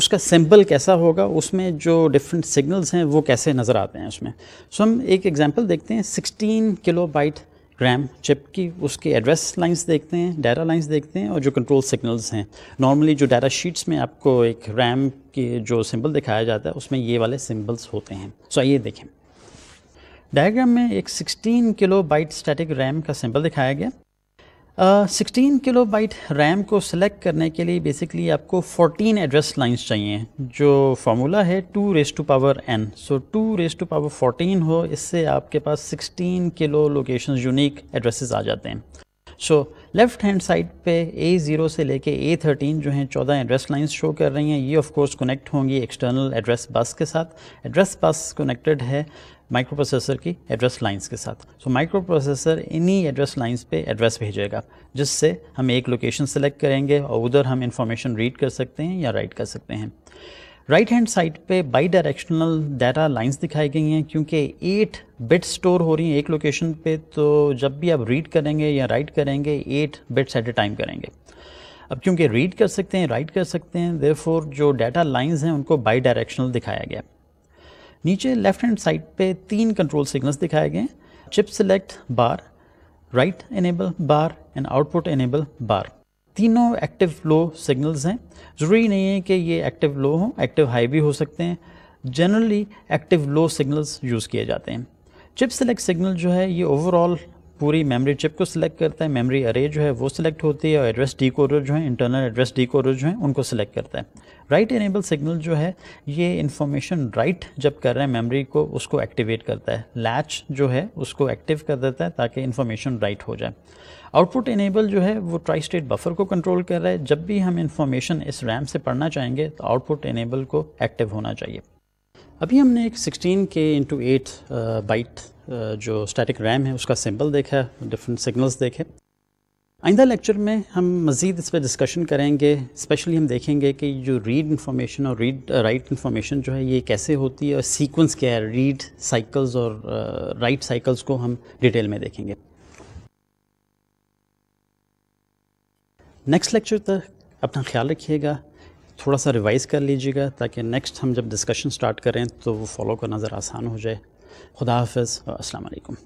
उसका सिंबल कैसा होगा उसमें जो डिफरेंट सिग्नल्स हैं वो कैसे नज़र आते हैं उसमें सो so, हम एक एग्जांपल देखते हैं 16 किलो बाइट रैम चिप की उसके एड्रेस लाइंस देखते हैं डाटा लाइंस देखते हैं और जो कंट्रोल सिग्नल्स हैं नॉर्मली जो डाटा शीट्स में आपको एक रैम के जो सिंबल दिखाया जाता है उसमें ये वाले सिंबल्स होते हैं सो so, आइए देखें डायग्राम में एक 16 किलो बाइट स्टैटिक रैम का सैंपल दिखाया गया uh, 16 किलो बाइट रैम को सिलेक्ट करने के लिए बेसिकली आपको 14 एड्रेस लाइंस चाहिए जो फार्मूला है two raise to power N so two raise to power 14 हो इससे आपके पास 16 किलो लोकेशन यूनिक एड्रेसेस आ जाते हैं सो लेफ्ट हैंड साइड पे ए ज़ीरो से लेके ए थर्टीन जो हैं चौदह एड्रेस लाइंस शो कर रही हैं ये ऑफ कोर्स कनेक्ट होंगी एक्सटर्नल एड्रेस बस के साथ एड्रेस बस कनेक्टेड है माइक्रोप्रोसेसर की एड्रेस लाइंस के साथ सो माइक्रोप्रोसेसर इन्हीं एड्रेस लाइंस पे एड्रेस भेजेगा जिससे हम एक लोकेशन सेलेक्ट करेंगे और उधर हम इंफॉर्मेशन रीड कर सकते हैं या राइट कर सकते हैं राइट हैंड साइड पे बाई डायरेक्शनल डाटा लाइंस दिखाई गई हैं क्योंकि एट बिट स्टोर हो रही हैं एक लोकेशन पे तो जब भी आप रीड करेंगे या राइट करेंगे eight bits at a time करेंगे अब क्योंकि रीड कर सकते हैं राइट कर सकते हैं देर जो डाटा लाइन्स हैं उनको बाई डायरेक्शनल दिखाया गया नीचे लेफ्ट हैंड साइड पे तीन कंट्रोल सिग्नल्स दिखाए गए हैं chip select bar write enable bar and output enable bar तीनों एक्टिव लो सिग्नल्स हैं ज़रूरी नहीं है कि ये एक्टिव लो हों एक्टिव हाई भी हो सकते हैं generally active low signals use किए जाते हैं चिप सेलेक्ट सिग्नल जो है ये ओवरऑल पूरी मेमोरी चिप को सिलेक्ट करता है मेमोरी अरे जो है वो सिलेक्ट होती है और एड्रेस डी जो है इंटरनल एड्रेस डी जो है उनको सिलेक्ट करता है राइट इनेबल सिग्नल जो है ये इन्फॉर्मेशन राइट जब कर रहे हैं मेमोरी को उसको एक्टिवेट करता है लैच जो है उसको एक्टिव कर देता है ताकि इन्फॉर्मेशन राइट हो जाए आउटपुट इनेबल जो है वो ट्राई स्टेट बफर को कंट्रोल कर रहा है जब भी हम इन्फॉर्मेशन इस रैम से पढ़ना चाहेंगे तो आउटपुट इनेबल को एक्टिव होना चाहिए अभी हमने एक 16 के इंटू एट बाइट जो स्टैटिक रैम है उसका सिंबल देखा डिफरेंट सिग्नल्स देखे आइंदा लेक्चर में हम मज़ीद इस पर डिस्कशन करेंगे स्पेशली हम देखेंगे कि जो रीड इन्फॉर्मेशन और रीड राइट इन्फॉर्मेशन जो है ये कैसे होती है और सीक्वेंस क्या है रीड साइकल्स और राइट uh, साइकल्स को हम डिटेल में देखेंगे नेक्स्ट लेक्चर तक अपना ख्याल रखिएगा थोड़ा सा रिवाइज़ कर लीजिएगा ताकि नेक्स्ट हम जब डिस्कशन स्टार्ट करें तो वो फॉलो करना ज़रा आसान हो जाए खुदा हाफ़ अल्लाम